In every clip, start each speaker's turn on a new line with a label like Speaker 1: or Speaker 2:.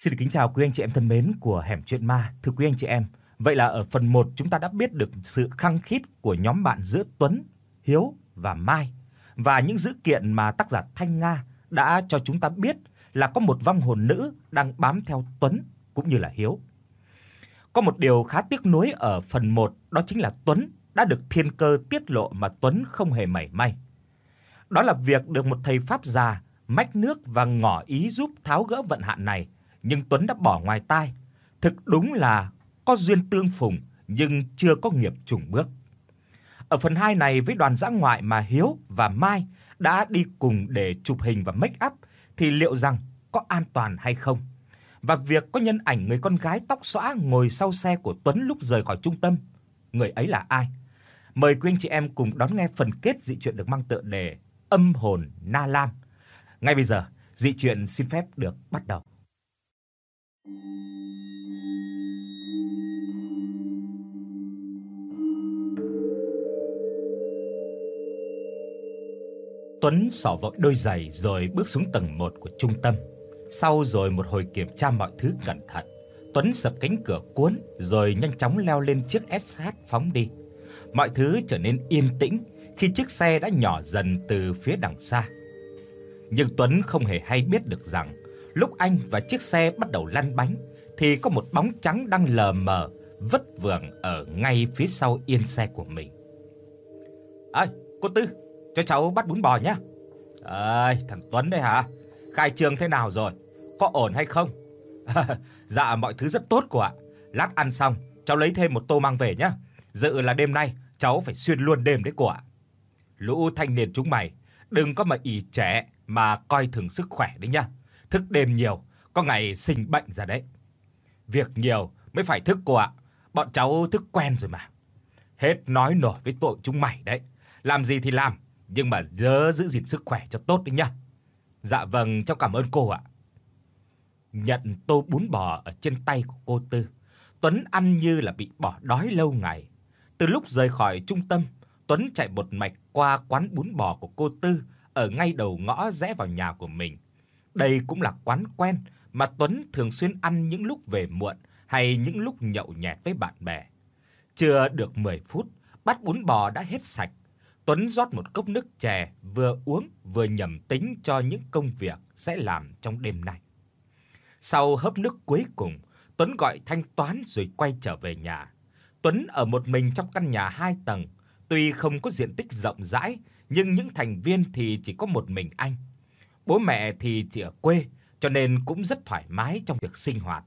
Speaker 1: Xin được kính chào quý anh chị em thân mến của Hẻm Chuyện Ma. Thưa quý anh chị em, vậy là ở phần 1 chúng ta đã biết được sự khăng khít của nhóm bạn giữa Tuấn, Hiếu và Mai và những dữ kiện mà tác giả Thanh Nga đã cho chúng ta biết là có một vong hồn nữ đang bám theo Tuấn cũng như là Hiếu. Có một điều khá tiếc nuối ở phần 1 đó chính là Tuấn đã được thiên cơ tiết lộ mà Tuấn không hề mảy may. Đó là việc được một thầy pháp già mách nước và ngỏ ý giúp tháo gỡ vận hạn này nhưng Tuấn đã bỏ ngoài tai. Thực đúng là có duyên tương phùng nhưng chưa có nghiệp trùng bước. Ở phần 2 này với đoàn dã ngoại mà Hiếu và Mai đã đi cùng để chụp hình và make up thì liệu rằng có an toàn hay không? Và việc có nhân ảnh người con gái tóc xõa ngồi sau xe của Tuấn lúc rời khỏi trung tâm, người ấy là ai? Mời quý anh chị em cùng đón nghe phần kết dị truyện được mang tựa đề Âm hồn Na Lan. Ngay bây giờ, dị truyện xin phép được bắt đầu. Tuấn xỏ vội đôi giày rồi bước xuống tầng 1 của trung tâm. Sau rồi một hồi kiểm tra mọi thứ cẩn thận, Tuấn sập cánh cửa cuốn rồi nhanh chóng leo lên chiếc SH phóng đi. Mọi thứ trở nên yên tĩnh khi chiếc xe đã nhỏ dần từ phía đằng xa. Nhưng Tuấn không hề hay biết được rằng Lúc anh và chiếc xe bắt đầu lăn bánh thì có một bóng trắng đang lờ mờ vất vưởng ở ngay phía sau yên xe của mình. "Ơi, cô Tư, cho cháu bắt bún bò nhé." "Ơi, thằng Tuấn đây hả? Khai trương thế nào rồi? Có ổn hay không?" "Dạ mọi thứ rất tốt cô ạ. Lát ăn xong, cháu lấy thêm một tô mang về nhé. Dự là đêm nay cháu phải xuyên luôn đêm đấy cô ạ." Lũ thanh niên chúng mày, đừng có mà ỷ trẻ mà coi thường sức khỏe đấy nhá thức đêm nhiều, có ngày sinh bệnh ra đấy. Việc nhiều mới phải thức cô ạ, bọn cháu thức quen rồi mà. Hết nói nổi với tụi chúng mày đấy. Làm gì thì làm, nhưng mà nhớ giữ gìn sức khỏe cho tốt đi nhá. Dạ vâng, cháu cảm ơn cô ạ. Nhận tô bún bò ở trên tay của cô Tư, Tuấn ăn như là bị bỏ đói lâu ngày. Từ lúc rời khỏi trung tâm, Tuấn chạy một mạch qua quán bún bò của cô Tư ở ngay đầu ngõ rẽ vào nhà của mình. Đây cũng là quán quen mà Tuấn thường xuyên ăn những lúc về muộn hay những lúc nhậu nhẹt với bạn bè. Chưa được 10 phút, bát bún bò đã hết sạch. Tuấn rót một cốc nước chè, vừa uống vừa nhẩm tính cho những công việc sẽ làm trong đêm nay. Sau hớp nước cuối cùng, Tuấn gọi thanh toán rồi quay trở về nhà. Tuấn ở một mình trong căn nhà 2 tầng, tuy không có diện tích rộng rãi, nhưng những thành viên thì chỉ có một mình anh. Bố mẹ thì chỉ ở quê cho nên cũng rất thoải mái trong việc sinh hoạt.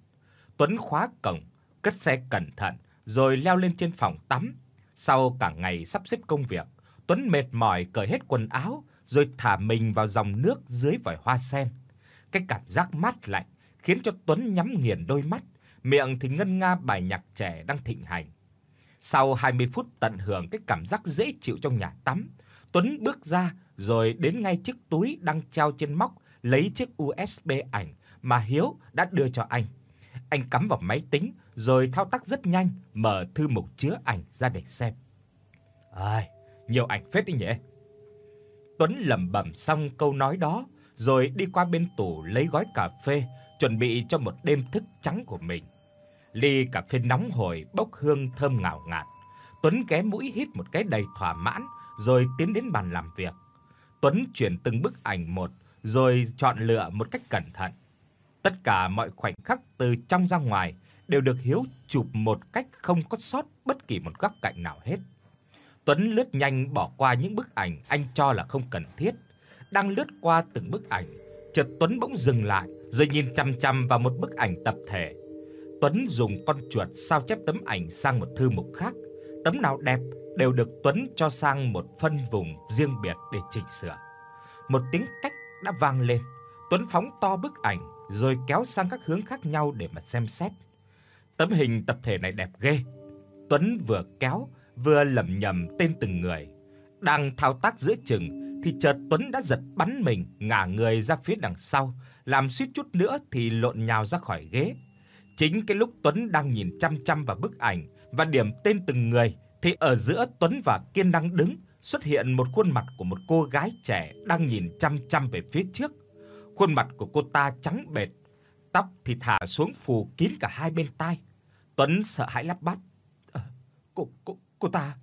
Speaker 1: Tuấn khóa cổng, cất xe cẩn thận rồi leo lên trên phòng tắm. Sau cả ngày sắp xếp công việc, Tuấn mệt mỏi cởi hết quần áo rồi thả mình vào dòng nước dưới vòi hoa sen. Cái cảm giác mát lạnh khiến cho Tuấn nhắm nghiền đôi mắt, miệng thì ngân nga bài nhạc trẻ đang thịnh hành. Sau 20 phút tận hưởng cái cảm giác dễ chịu trong nhà tắm, Tuấn bước ra rồi đến ngay chiếc túi đang treo trên móc lấy chiếc USB ảnh mà Hiếu đã đưa cho anh. Anh cắm vào máy tính rồi thao tác rất nhanh mở thư mục chứa ảnh ra để xem. Ai, nhiều ảnh phết đi nhỉ. Tuấn lẩm bẩm xong câu nói đó rồi đi qua bên tủ lấy gói cà phê chuẩn bị cho một đêm thức trắng của mình. Ly cà phê nóng hổi bốc hương thơm ngào ngạt. Tuấn ghé mũi hít một cái đầy thỏa mãn rồi tiến đến bàn làm việc. Tuấn chuyển từng bức ảnh một rồi chọn lựa một cách cẩn thận. Tất cả mọi khoảnh khắc từ trong ra ngoài đều được Hiếu chụp một cách không có sót bất kỳ một góc cạnh nào hết. Tuấn lướt nhanh bỏ qua những bức ảnh anh cho là không cần thiết. Đang lướt qua từng bức ảnh, chợt Tuấn bỗng dừng lại rồi nhìn chăm chăm vào một bức ảnh tập thể. Tuấn dùng con chuột sao chép tấm ảnh sang một thư mục khác, tấm nào đẹp đều được Tuấn cho sang một phân vùng riêng biệt để chỉnh sửa. Một tiếng cách đã vang lên, Tuấn phóng to bức ảnh rồi kéo sang các hướng khác nhau để mà xem xét. Tấm hình tập thể này đẹp ghê. Tuấn vừa kéo vừa lẩm nhẩm tên từng người. Đang thao tác giữa chừng thì chợt Tuấn đã giật bắn mình ngả người ra phía đằng sau, làm suýt chút nữa thì lộn nhào ra khỏi ghế. Chính cái lúc Tuấn đang nhìn chăm chăm vào bức ảnh và điểm tên từng người thì ở giữa Tuấn và Kiên đang đứng, xuất hiện một khuôn mặt của một cô gái trẻ đang nhìn chăm chăm về phía trước. Khuôn mặt của cô ta trắng bệt, tóc thì thả xuống phủ kín cả hai bên tai. Tuấn sợ hãi lắp bắp. Ờ, cô cô cô ta?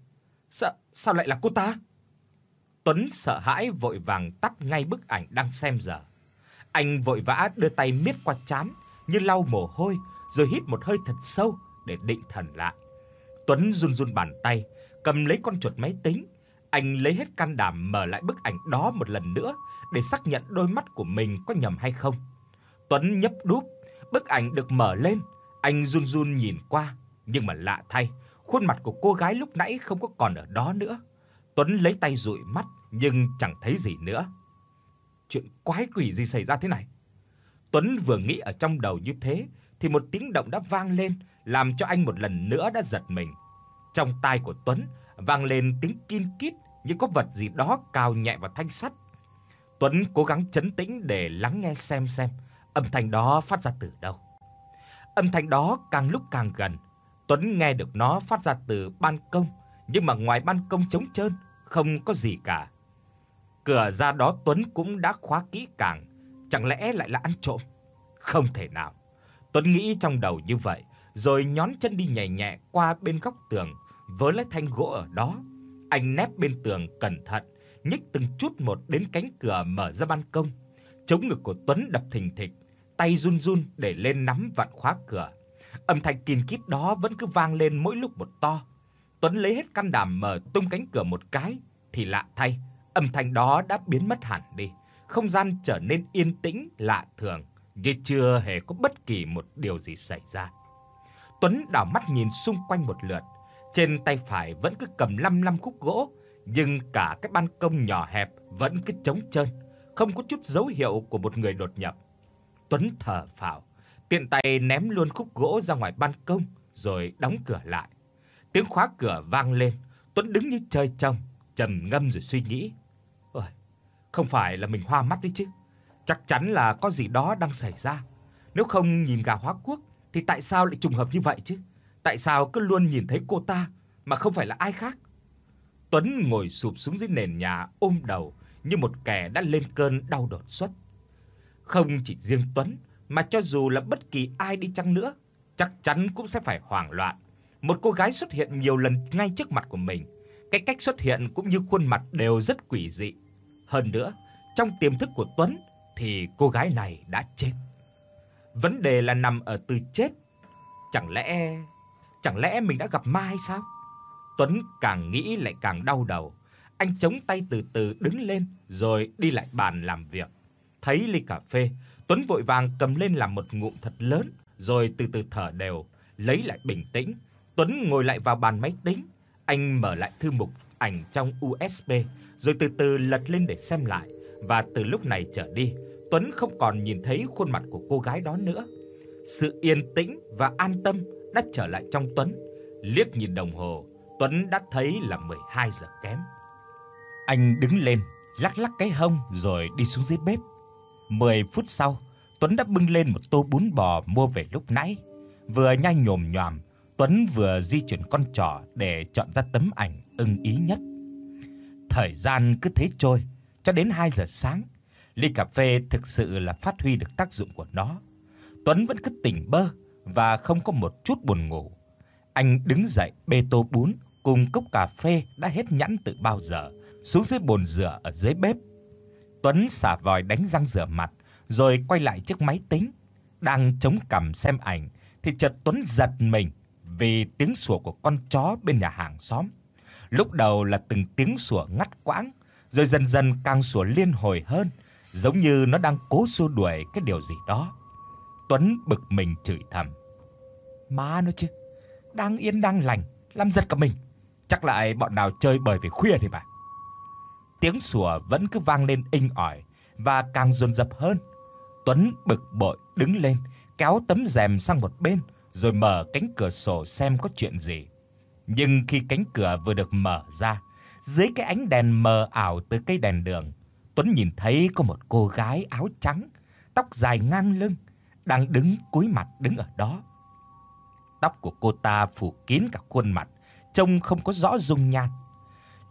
Speaker 1: Sao sao lại là cô ta? Tuấn sợ hãi vội vàng tắt ngay bức ảnh đang xem giờ. Anh vội vã đưa tay miết qua trán như lau mồ hôi rồi hít một hơi thật sâu để định thần lại. Tuấn run run bàn tay, cầm lấy con chuột máy tính, anh lấy hết can đảm mở lại bức ảnh đó một lần nữa để xác nhận đôi mắt của mình có nhầm hay không. Tuấn nhấp đúp, bức ảnh được mở lên, anh run run nhìn qua, nhưng mà lạ thay, khuôn mặt của cô gái lúc nãy không có còn ở đó nữa. Tuấn lấy tay dụi mắt nhưng chẳng thấy gì nữa. Chuyện quái quỷ gì xảy ra thế này? Tuấn vừa nghĩ ở trong đầu như thế thì một tiếng động đã vang lên, làm cho anh một lần nữa đã giật mình. Trong tai của Tuấn vang lên tiếng kim kít như có vật gì đó cao nhẹ vào thanh sắt. Tuấn cố gắng chấn tĩnh để lắng nghe xem xem âm thanh đó phát ra từ đâu. Âm thanh đó càng lúc càng gần, Tuấn nghe được nó phát ra từ ban công, nhưng mà ngoài ban công trống trơn, không có gì cả. Cửa ra đó Tuấn cũng đã khóa kỹ càng, chẳng lẽ lại là ăn trộm? Không thể nào. Tuấn nghĩ trong đầu như vậy rồi nhón chân đi nhẹ nhẹ qua bên góc tường, với lấy thanh gỗ ở đó. Anh nép bên tường cẩn thận, nhích từng chút một đến cánh cửa mở ra ban công. Chống ngực của Tuấn đập thình thịch, tay run run để lên nắm vặn khóa cửa. Âm thanh kìn kíp đó vẫn cứ vang lên mỗi lúc một to. Tuấn lấy hết can đảm mở tung cánh cửa một cái thì lạ thay, âm thanh đó đã biến mất hẳn đi, không gian trở nên yên tĩnh lạ thường, như chưa hề có bất kỳ một điều gì xảy ra. Tuấn đảo mắt nhìn xung quanh một lượt, trên tay phải vẫn cứ cầm lăm lăm khúc gỗ, nhưng cả cái ban công nhỏ hẹp vẫn cứ trống trơn, không có chút dấu hiệu của một người đột nhập. Tuấn thở phào, tiện tay ném luôn khúc gỗ ra ngoài ban công rồi đóng cửa lại. Tiếng khóa cửa vang lên, Tuấn đứng như trời trồng, trầm ngâm rồi suy nghĩ. Ôi, không phải là mình hoa mắt đấy chứ, chắc chắn là có gì đó đang xảy ra. Nếu không nhìn gà hóa quốc thì tại sao lại trùng hợp như vậy chứ? Tại sao cứ luôn nhìn thấy cô ta mà không phải là ai khác? Tuấn ngồi sụp xuống dưới nền nhà ôm đầu như một kẻ đã lên cơn đau đột xuất. Không chỉ riêng Tuấn mà cho dù là bất kỳ ai đi chăng nữa, chắc chắn cũng sẽ phải hoảng loạn. Một cô gái xuất hiện nhiều lần ngay trước mặt của mình, cái cách xuất hiện cũng như khuôn mặt đều rất quỷ dị. Hơn nữa, trong tiềm thức của Tuấn thì cô gái này đã chết. Vấn đề là nằm ở từ chết. Chẳng lẽ chẳng lẽ mình đã gặp ma hay sao? Tuấn càng nghĩ lại càng đau đầu. Anh chống tay từ từ đứng lên rồi đi lại bàn làm việc. Thấy ly cà phê, Tuấn vội vàng cầm lên làm một ngụm thật lớn rồi từ từ thở đều, lấy lại bình tĩnh. Tuấn ngồi lại vào bàn máy tính, anh mở lại thư mục ảnh trong USB rồi từ từ lật lên để xem lại và từ lúc này trở đi, Tuấn không còn nhìn thấy khuôn mặt của cô gái đó nữa. Sự yên tĩnh và an tâm đã trở lại trong Tuấn. Liếc nhìn đồng hồ, Tuấn đã thấy là 12 giờ kém. Anh đứng lên, lắc lắc cái hông rồi đi xuống dưới bếp. 10 phút sau, Tuấn đã bưng lên một tô bún bò mua về lúc nãy. Vừa nhai nhồm nhòm, Tuấn vừa di chuyển con trỏ để chọn ra tấm ảnh ưng ý nhất. Thời gian cứ thế trôi cho đến 2 giờ sáng Ly cà phê thực sự là phát huy được tác dụng của nó. Tuấn vẫn cứ tỉnh bơ và không có một chút buồn ngủ. Anh đứng dậy bê tô bún cùng cốc cà phê đã hết nhẵn từ bao giờ, xuống dưới bồn rửa ở dưới bếp. Tuấn xả vòi đánh răng rửa mặt rồi quay lại chiếc máy tính, đang chống cằm xem ảnh thì chợt Tuấn giật mình vì tiếng sủa của con chó bên nhà hàng xóm. Lúc đầu là từng tiếng sủa ngắt quãng, rồi dần dần càng sủa liên hồi hơn giống như nó đang cố xua đuổi cái điều gì đó. Tuấn bực mình chửi thầm. Má nó chứ, đang yên đang lành, làm giật cả mình. Chắc lại bọn nào chơi bời về khuya thì bà. Tiếng sủa vẫn cứ vang lên inh ỏi và càng dồn dập hơn. Tuấn bực bội đứng lên, kéo tấm rèm sang một bên rồi mở cánh cửa sổ xem có chuyện gì. Nhưng khi cánh cửa vừa được mở ra, dưới cái ánh đèn mờ ảo từ cây đèn đường, Tuấn nhìn thấy có một cô gái áo trắng, tóc dài ngang lưng, đang đứng cúi mặt đứng ở đó. Tóc của cô ta phủ kín cả khuôn mặt, trông không có rõ dung nhan.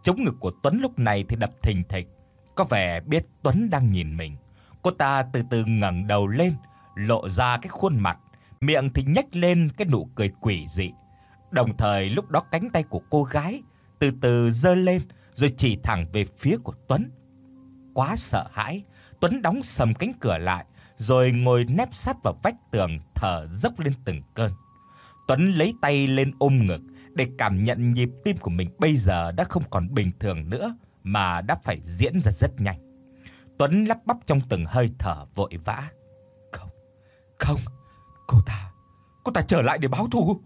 Speaker 1: Chống ngực của Tuấn lúc này thì đập thình thịch, có vẻ biết Tuấn đang nhìn mình. Cô ta từ từ ngẩng đầu lên, lộ ra cái khuôn mặt, miệng thì nhếch lên cái nụ cười quỷ dị. Đồng thời lúc đó cánh tay của cô gái từ từ giơ lên rồi chỉ thẳng về phía của Tuấn quá sợ hãi, Tuấn đóng sầm cánh cửa lại, rồi ngồi nép sát vào vách tường thở dốc lên từng cơn. Tuấn lấy tay lên ôm ngực để cảm nhận nhịp tim của mình bây giờ đã không còn bình thường nữa mà đã phải diễn ra rất nhanh. Tuấn lắp bắp trong từng hơi thở vội vã. Không, không, cô ta, cô ta trở lại để báo thù.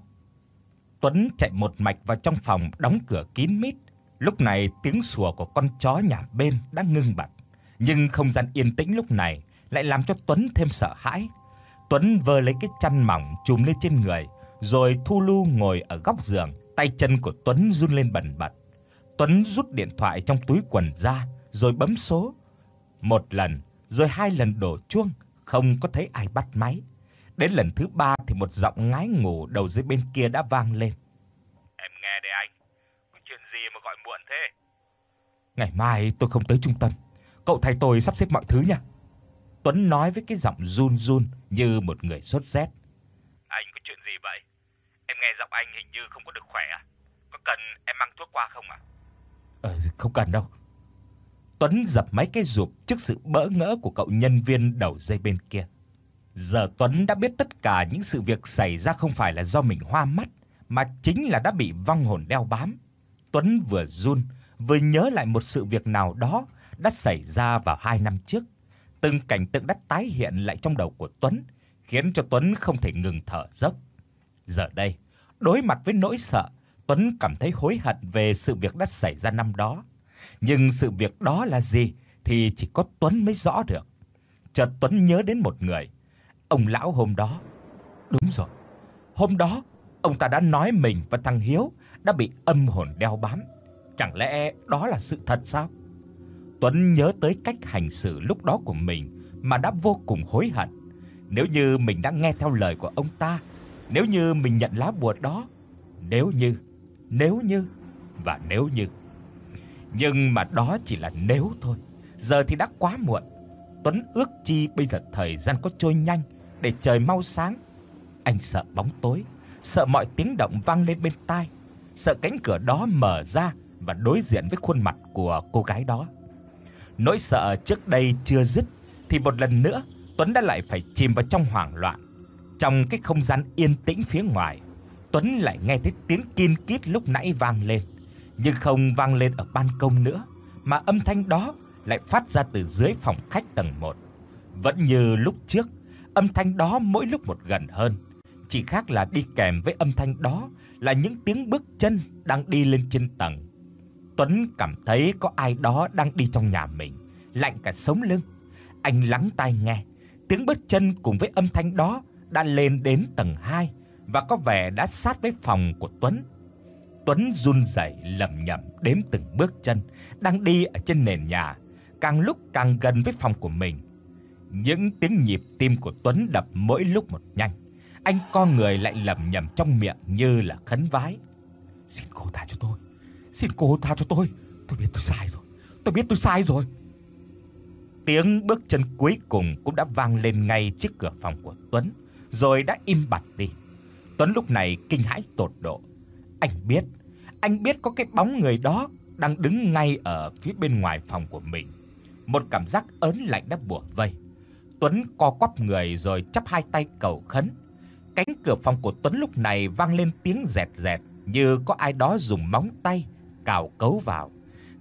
Speaker 1: Tuấn chạy một mạch vào trong phòng đóng cửa kín mít. Lúc này tiếng sủa của con chó nhà bên đã ngưng bặt. Nhưng không gian yên tĩnh lúc này lại làm cho Tuấn thêm sợ hãi. Tuấn vơ lấy cái chăn mỏng trùm lên trên người, rồi thu lu ngồi ở góc giường, tay chân của Tuấn run lên bần bật. Tuấn rút điện thoại trong túi quần ra, rồi bấm số. Một lần, rồi hai lần đổ chuông, không có thấy ai bắt máy. Đến lần thứ ba thì một giọng ngái ngủ đầu dưới bên kia đã vang lên. Em nghe đây anh, có chuyện gì mà gọi muộn thế? Ngày mai tôi không tới trung tâm cậu thầy tôi sắp xếp mọi thứ nha." Tuấn nói với cái giọng run run như một người sốt rét. "Anh có chuyện gì vậy? Em nghe giọng anh hình như không có được khỏe à? Có cần em mang thuốc qua không ạ?" À? "Ờ không cần đâu." Tuấn dập máy cái rụp trước sự bỡ ngỡ của cậu nhân viên đầu dây bên kia. Giờ Tuấn đã biết tất cả những sự việc xảy ra không phải là do mình hoa mắt, mà chính là đã bị vong hồn đeo bám. Tuấn vừa run, vừa nhớ lại một sự việc nào đó đã xảy ra vào 2 năm trước, từng cảnh tượng đã tái hiện lại trong đầu của Tuấn, khiến cho Tuấn không thể ngừng thở dốc. Giờ đây, đối mặt với nỗi sợ, Tuấn cảm thấy hối hận về sự việc đã xảy ra năm đó, nhưng sự việc đó là gì thì chỉ có Tuấn mới rõ được. Chợt Tuấn nhớ đến một người, ông lão hôm đó. Đúng rồi, hôm đó ông ta đã nói mình và thằng Hiếu đã bị âm hồn đeo bám. Chẳng lẽ đó là sự thật sao? Tuấn nhớ tới cách hành xử lúc đó của mình mà đã vô cùng hối hận. Nếu như mình đã nghe theo lời của ông ta, nếu như mình nhận lá bùa đó, nếu như, nếu như và nếu như. Nhưng mà đó chỉ là nếu thôi, giờ thì đã quá muộn. Tuấn ước chi bây giờ thời gian có trôi nhanh để trời mau sáng. Anh sợ bóng tối, sợ mọi tiếng động vang lên bên tai, sợ cánh cửa đó mở ra và đối diện với khuôn mặt của cô gái đó. Nỗi sợ trước đây chưa dứt thì một lần nữa Tuấn đã lại phải chìm vào trong hoảng loạn. Trong cái không gian yên tĩnh phía ngoài, Tuấn lại nghe thấy tiếng kin kít lúc nãy vang lên, nhưng không vang lên ở ban công nữa, mà âm thanh đó lại phát ra từ dưới phòng khách tầng 1. Vẫn như lúc trước, âm thanh đó mỗi lúc một gần hơn, chỉ khác là đi kèm với âm thanh đó là những tiếng bước chân đang đi lên trên tầng. Tuấn cảm thấy có ai đó đang đi trong nhà mình, lạnh cả sống lưng. Anh lắng tai nghe, tiếng bước chân cùng với âm thanh đó đã lên đến tầng 2 và có vẻ đã sát với phòng của Tuấn. Tuấn run rẩy lẩm nhẩm đếm từng bước chân đang đi ở trên nền nhà, càng lúc càng gần với phòng của mình. Những tiếng nhịp tim của Tuấn đập mỗi lúc một nhanh. Anh co người lại lẩm nhẩm trong miệng như là khấn vái. "Xin cô tha cho tôi, Xin cô tha cho tôi, tôi biết tôi sai rồi, tôi biết tôi sai rồi. Tiếng bước chân cuối cùng cũng đã vang lên ngay trước cửa phòng của Tuấn, rồi đã im bặt đi. Tuấn lúc này kinh hãi tột độ. Anh biết, anh biết có cái bóng người đó đang đứng ngay ở phía bên ngoài phòng của mình. Một cảm giác ớn lạnh đã bủa vây. Tuấn co quắp người rồi chắp hai tay cầu khấn. Cánh cửa phòng của Tuấn lúc này vang lên tiếng rẹt rẹt như có ai đó dùng móng tay cào cấu vào.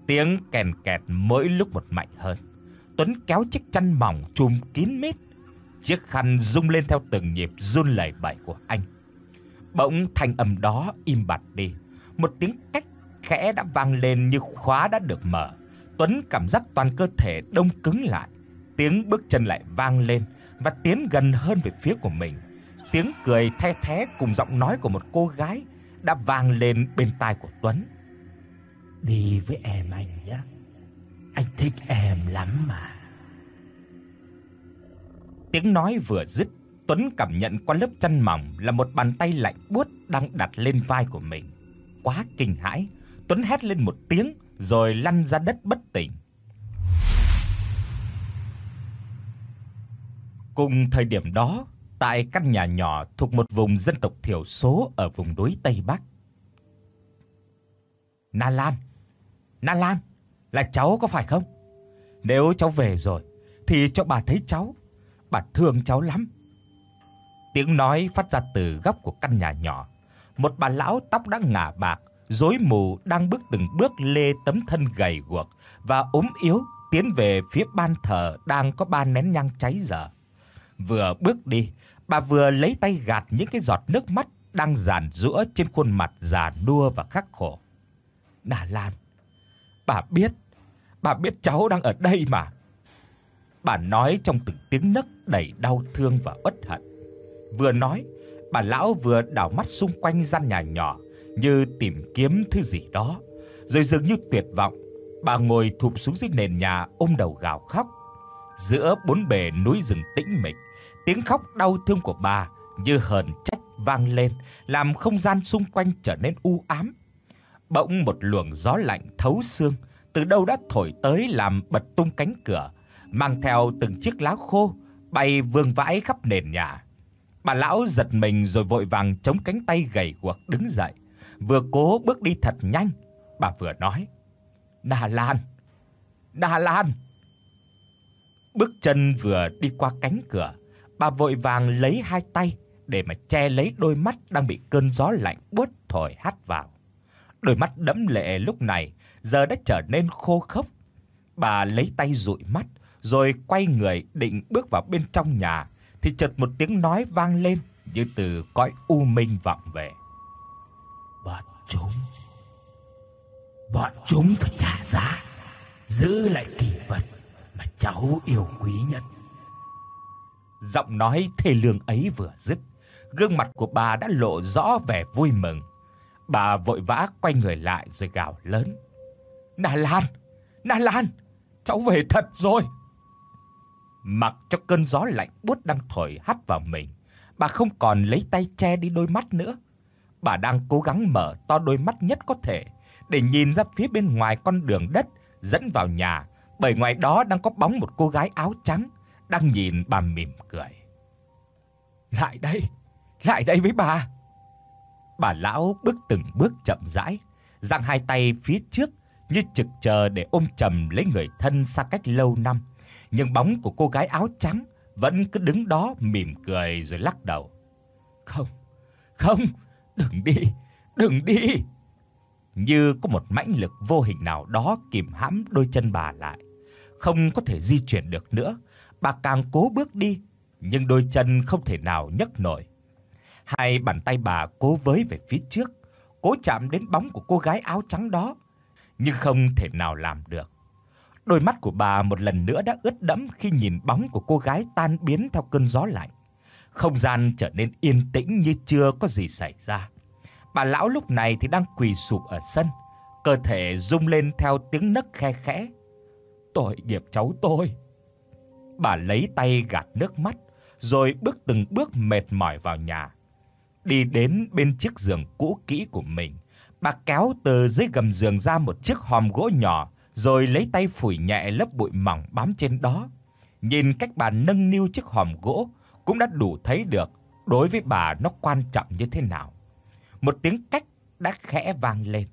Speaker 1: Tiếng kèn kẹt mỗi lúc một mạnh hơn. Tuấn kéo chiếc chăn mỏng trùm kín mít. Chiếc khăn rung lên theo từng nhịp run lẩy bẩy của anh. Bỗng thanh âm đó im bặt đi, một tiếng cách khẽ đã vang lên như khóa đã được mở. Tuấn cảm giác toàn cơ thể đông cứng lại, tiếng bước chân lại vang lên và tiến gần hơn về phía của mình. Tiếng cười the thé cùng giọng nói của một cô gái đã vang lên bên tai của Tuấn. Đi với em anh nhé. Anh thích em lắm mà. Tiếng nói vừa dứt, Tuấn cảm nhận qua lớp chăn mỏng là một bàn tay lạnh buốt đang đặt lên vai của mình. Quá kinh hãi, Tuấn hét lên một tiếng rồi lăn ra đất bất tỉnh. Cùng thời điểm đó, tại căn nhà nhỏ thuộc một vùng dân tộc thiểu số ở vùng núi Tây Bắc. Na Lan, Na Lan, là cháu có phải không? Nếu cháu về rồi thì cho bà thấy cháu, bà thương cháu lắm." Tiếng nói phát ra từ góc của căn nhà nhỏ, một bà lão tóc đã ngả bạc, rối mù đang bước từng bước lê tấm thân gầy guộc và ốm yếu tiến về phía ban thờ đang có ba nén nhang cháy dở. Vừa bước đi, bà vừa lấy tay gạt những cái giọt nước mắt đang giàn giũa trên khuôn mặt già nua và khắc khổ. "Đà Lan, bà biết, bà biết cháu đang ở đây mà." Bà nói trong từng tiếng nấc đầy đau thương và uất hận. Vừa nói, bà lão vừa đảo mắt xung quanh gian nhà nhỏ như tìm kiếm thứ gì đó, rồi dường như tuyệt vọng, bà ngồi thụp xuống dưới nền nhà ôm đầu gào khóc. Giữa bốn bề núi rừng tĩnh mịch, tiếng khóc đau thương của bà như hờn trách vang lên, làm không gian xung quanh trở nên u ám Bỗng một luồng gió lạnh thấu xương từ đâu đã thổi tới làm bật tung cánh cửa, mang theo từng chiếc lá khô bay vương vãi khắp nền nhà. Bà lão giật mình rồi vội vàng chống cánh tay gầy guộc đứng dậy, vừa cố bước đi thật nhanh, bà vừa nói: "Đà Lan, Đà Lan." Bước chân vừa đi qua cánh cửa, bà vội vàng lấy hai tay để mà che lấy đôi mắt đang bị cơn gió lạnh buốt thổi hắt vào. Đôi mắt đẫm lệ lúc này giờ đã trở nên khô khốc. Bà lấy tay dụi mắt rồi quay người định bước vào bên trong nhà thì chợt một tiếng nói vang lên như từ cõi u minh vọng về. Bọn chúng bọn chúng phải trả giá, giữ lại kỷ vật mà cháu yêu quý nhất. Giọng nói thê lương ấy vừa dứt, gương mặt của bà đã lộ rõ vẻ vui mừng. Bà vội vã quay người lại rồi gào lớn. "Na Lan, Na Lan, cháu về thật rồi." Mặc cho cơn gió lạnh buốt đang thổi hắt vào mình, bà không còn lấy tay che đi đôi mắt nữa. Bà đang cố gắng mở to đôi mắt nhất có thể để nhìn ra phía bên ngoài con đường đất dẫn vào nhà, bởi ngoài đó đang có bóng một cô gái áo trắng đang nhìn bà mỉm cười. "Lại đây, lại đây với bà." Bà lão bước từng bước chậm rãi, dang hai tay phía trước như trực chờ để ôm chầm lấy người thân xa cách lâu năm, nhưng bóng của cô gái áo trắng vẫn cứ đứng đó mỉm cười rồi lắc đầu. "Không, không, đừng đi, đừng đi." Như có một mãnh lực vô hình nào đó kìm hãm đôi chân bà lại, không có thể di chuyển được nữa. Bà càng cố bước đi, nhưng đôi chân không thể nào nhấc nổi. Hai bàn tay bà cố với về phía trước, cố chạm đến bóng của cô gái áo trắng đó, nhưng không thể nào làm được. Đôi mắt của bà một lần nữa đã ướt đẫm khi nhìn bóng của cô gái tan biến theo cơn gió lạnh. Không gian trở nên yên tĩnh như chưa có gì xảy ra. Bà lão lúc này thì đang quỳ sụp ở sân, cơ thể rung lên theo tiếng nấc khe khẽ. "Tội nghiệp cháu tôi." Bà lấy tay gạt nước mắt, rồi bước từng bước mệt mỏi vào nhà đi đến bên chiếc giường cũ kỹ của mình. Bà kéo từ dưới gầm giường ra một chiếc hòm gỗ nhỏ, rồi lấy tay phủi nhẹ lớp bụi mỏng bám trên đó. Nhìn cách bà nâng niu chiếc hòm gỗ cũng đã đủ thấy được đối với bà nó quan trọng như thế nào. Một tiếng cách đã khẽ vang lên.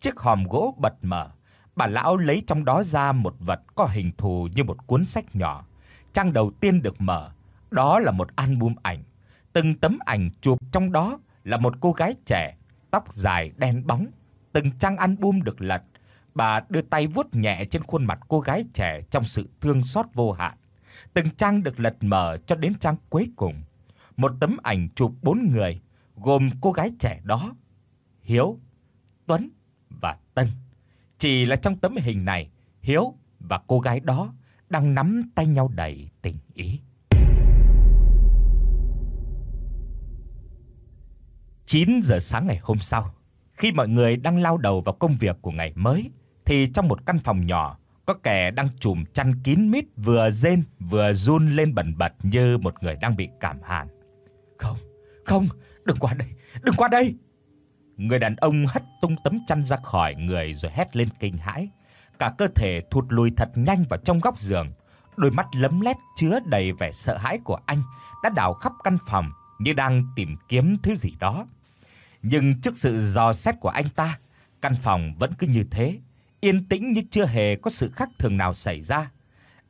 Speaker 1: Chiếc hòm gỗ bật mở, bà lão lấy trong đó ra một vật có hình thù như một cuốn sách nhỏ. Trang đầu tiên được mở, đó là một album ảnh Từng tấm ảnh chụp trong đó là một cô gái trẻ, tóc dài đen bóng, từng trang album được lật. Bà đưa tay vuốt nhẹ trên khuôn mặt cô gái trẻ trong sự thương xót vô hạn. Từng trang được lật mở cho đến trang cuối cùng. Một tấm ảnh chụp bốn người, gồm cô gái trẻ đó, Hiếu, Tuấn và Tân. Chỉ là trong tấm hình này, Hiếu và cô gái đó đang nắm tay nhau đầy tình ý. 9 giờ sáng ngày hôm sau, khi mọi người đang lao đầu vào công việc của ngày mới thì trong một căn phòng nhỏ có kẻ đang chùm chăn kín mít vừa rên vừa run lên bần bật như một người đang bị cảm hàn. "Không, không, đừng qua đây, đừng qua đây." Người đàn ông hất tung tấm chăn ra khỏi người rồi hét lên kinh hãi, cả cơ thể thụt lùi thật nhanh vào trong góc giường. Đôi mắt lấm lét chứa đầy vẻ sợ hãi của anh đã đảo khắp căn phòng như đang tìm kiếm thứ gì đó nhưng trước sự dò xét của anh ta, căn phòng vẫn cứ như thế, yên tĩnh như chưa hề có sự khác thường nào xảy ra.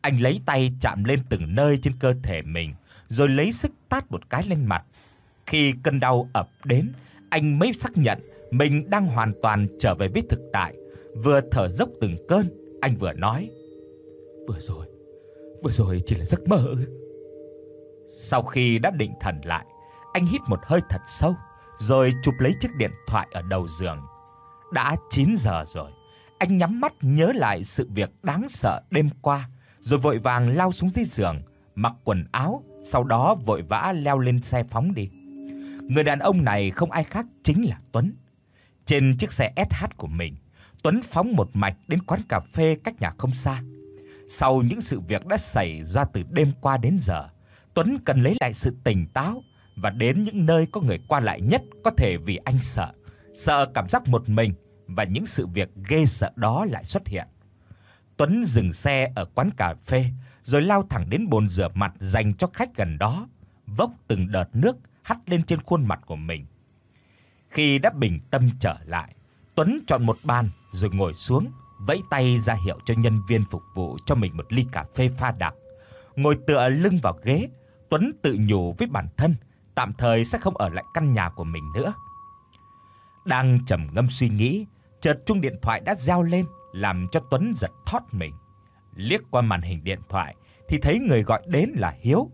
Speaker 1: Anh lấy tay chạm lên từng nơi trên cơ thể mình, rồi lấy sức tát một cái lên mặt. Khi cơn đau ập đến, anh mới xác nhận mình đang hoàn toàn trở về với thực tại, vừa thở dốc từng cơn, anh vừa nói: "Vừa rồi, vừa rồi chỉ là giấc mơ." Sau khi đã định thần lại, anh hít một hơi thật sâu rồi chụp lấy chiếc điện thoại ở đầu giường. Đã 9 giờ rồi, anh nhắm mắt nhớ lại sự việc đáng sợ đêm qua, rồi vội vàng lao xuống dưới giường, mặc quần áo, sau đó vội vã leo lên xe phóng đi. Người đàn ông này không ai khác chính là Tuấn. Trên chiếc xe SH của mình, Tuấn phóng một mạch đến quán cà phê cách nhà không xa. Sau những sự việc đã xảy ra từ đêm qua đến giờ, Tuấn cần lấy lại sự tỉnh táo và đến những nơi có người qua lại nhất có thể vì anh sợ, sợ cảm giác một mình và những sự việc ghê sợ đó lại xuất hiện. Tuấn dừng xe ở quán cà phê rồi lao thẳng đến bồn rửa mặt dành cho khách gần đó, vốc từng đợt nước hắt lên trên khuôn mặt của mình. Khi đã bình tâm trở lại, Tuấn chọn một bàn rồi ngồi xuống, vẫy tay ra hiệu cho nhân viên phục vụ cho mình một ly cà phê pha đặc. Ngồi tựa lưng vào ghế, Tuấn tự nhủ với bản thân tạm thời sẽ không ở lại căn nhà của mình nữa. Đang trầm ngâm suy nghĩ, chợt chuông điện thoại đã reo lên, làm cho Tuấn giật thót mình. Liếc qua màn hình điện thoại thì thấy người gọi đến là Hiếu.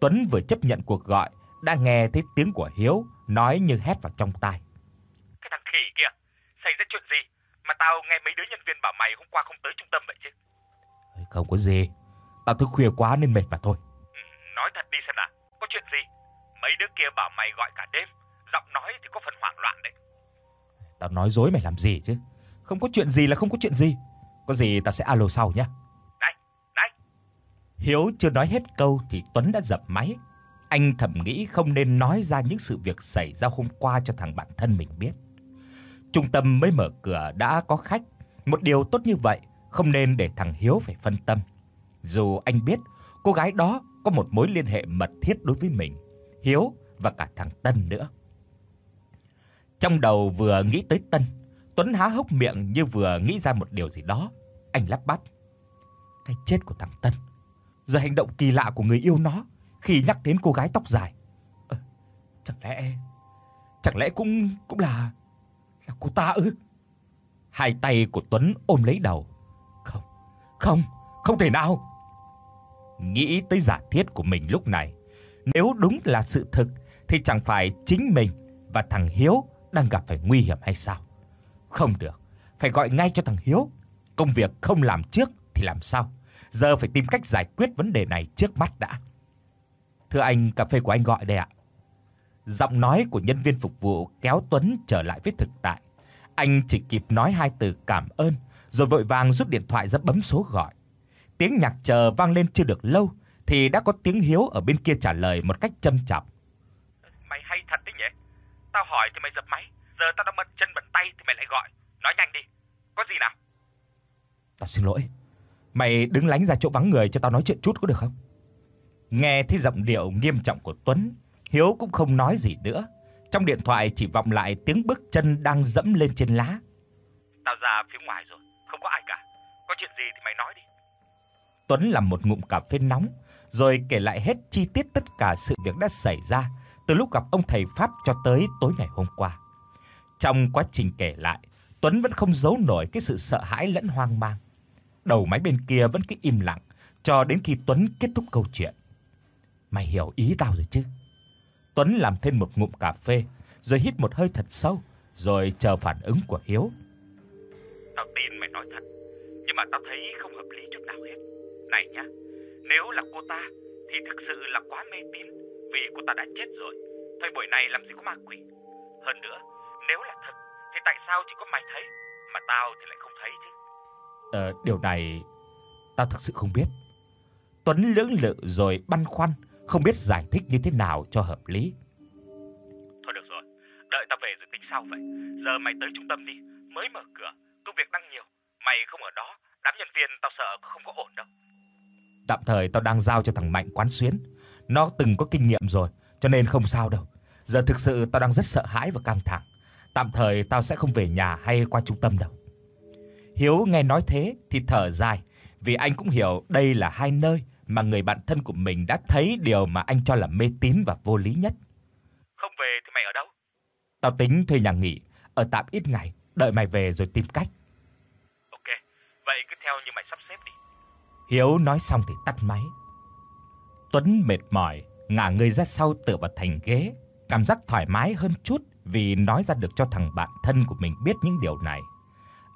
Speaker 1: Tuấn vừa chấp nhận cuộc gọi đã nghe thấy tiếng của Hiếu nói như hét vào trong tai. Cái thằng khỉ kia, xảy ra chuyện gì mà tao nghe mấy đứa nhân viên bảo mày hôm qua không tới trung tâm vậy chứ? Không có gì, tao thức khuya quá nên mệt mà thôi. Ừ, nói thật đi xem nào, có chuyện gì? Mấy đứa kia bảo mày gọi cả đêm, giọng nói thì có phần hoảng loạn đấy. Tao nói dối mày làm gì chứ? Không có chuyện gì là không có chuyện gì. Có gì tao sẽ alo sau nhé. Này, này. Hiếu chưa nói hết câu thì Tuấn đã dập máy. Anh thầm nghĩ không nên nói ra những sự việc xảy ra hôm qua cho thằng bạn thân mình biết. Trung tâm mới mở cửa đã có khách, một điều tốt như vậy không nên để thằng Hiếu phải phân tâm. Dù anh biết cô gái đó có một mối liên hệ mật thiết đối với mình, Hiếu và cả thằng Tân nữa. Trong đầu vừa nghĩ tới Tân, Tuấn há hốc miệng như vừa nghĩ ra một điều gì đó, anh lắp bắp. Cái chết của thằng Tân, rồi hành động kỳ lạ của người yêu nó khi nhắc đến cô gái tóc dài. À, chẳng lẽ chẳng lẽ cũng cũng là là cô ta ư? Hai tay của Tuấn ôm lấy đầu. Không, không, không thể nào. Nghĩ tới giả thiết của mình lúc này, nếu đúng là sự thực thì chẳng phải chính mình và thằng Hiếu đang gặp phải nguy hiểm hay sao? Không được, phải gọi ngay cho thằng Hiếu. Công việc không làm trước thì làm sao? Giờ phải tìm cách giải quyết vấn đề này trước mắt đã. Thưa anh, cà phê của anh gọi đây ạ. Giọng nói của nhân viên phục vụ kéo Tuấn trở lại với thực tại. Anh chỉ kịp nói hai từ cảm ơn rồi vội vàng rút điện thoại ra bấm số gọi. Tiếng nhạc chờ vang lên chưa được lâu thì đã có tiếng Hiếu ở bên kia trả lời một cách châm chọc. Mày hay thật đấy nhỉ? Tao hỏi thì mày dập máy, giờ tao đã bật chân bật tay thì mày lại gọi. Nói nhanh đi, có gì nào? Tao xin lỗi. Mày đứng lánh ra chỗ vắng người cho tao nói chuyện chút có được không? Nghe thấy giọng điệu nghiêm trọng của Tuấn, Hiếu cũng không nói gì nữa. Trong điện thoại chỉ vọng lại tiếng bước chân đang dẫm lên trên lá. Tao ra phía ngoài rồi, không có ai cả. Có chuyện gì thì mày nói đi. Tuấn làm một ngụm cà phê nóng rồi kể lại hết chi tiết tất cả sự việc đã xảy ra từ lúc gặp ông thầy pháp cho tới tối ngày hôm qua. Trong quá trình kể lại, Tuấn vẫn không giấu nổi cái sự sợ hãi lẫn hoang mang. Đầu máy bên kia vẫn cứ im lặng cho đến khi Tuấn kết thúc câu chuyện. Mày hiểu ý tao rồi chứ? Tuấn làm thêm một ngụm cà phê, rồi hít một hơi thật sâu, rồi chờ phản ứng của Hiếu. Tao tin mày nói thật, nhưng mà tao thấy không hợp lý chút nào hết. Này nhá, nếu là cô ta thì thực sự là quá mê tín vì cô ta đã chết rồi. Thời buổi này làm gì có ma quỷ. Hơn nữa, nếu là thật thì tại sao chỉ có mày thấy mà tao thì lại không thấy chứ? Ờ, điều này tao thực sự không biết. Tuấn lưỡng lự rồi băn khoăn, không biết giải thích như thế nào cho hợp lý. Thôi được rồi, đợi tao về rồi tính sau vậy. Giờ mày tới trung tâm đi, mới mở cửa, công việc đang nhiều, mày không ở đó, đám nhân viên tao sợ không có ổn đâu. Tạm thời tao đang giao cho thằng Mạnh quán xuyến. Nó từng có kinh nghiệm rồi, cho nên không sao đâu. Giờ thực sự tao đang rất sợ hãi và căng thẳng. Tạm thời tao sẽ không về nhà hay qua trung tâm đâu. Hiếu nghe nói thế thì thở dài, vì anh cũng hiểu đây là hai nơi mà người bạn thân của mình đã thấy điều mà anh cho là mê tín và vô lý nhất. Không về thì mày ở đâu? Tao tính thuê nhà nghỉ, ở tạm ít ngày, đợi mày về rồi tìm cách. Ok, vậy cứ theo như mày Hiếu nói xong thì tắt máy. Tuấn mệt mỏi, ngả người ra sau tựa vào thành ghế, cảm giác thoải mái hơn chút vì nói ra được cho thằng bạn thân của mình biết những điều này.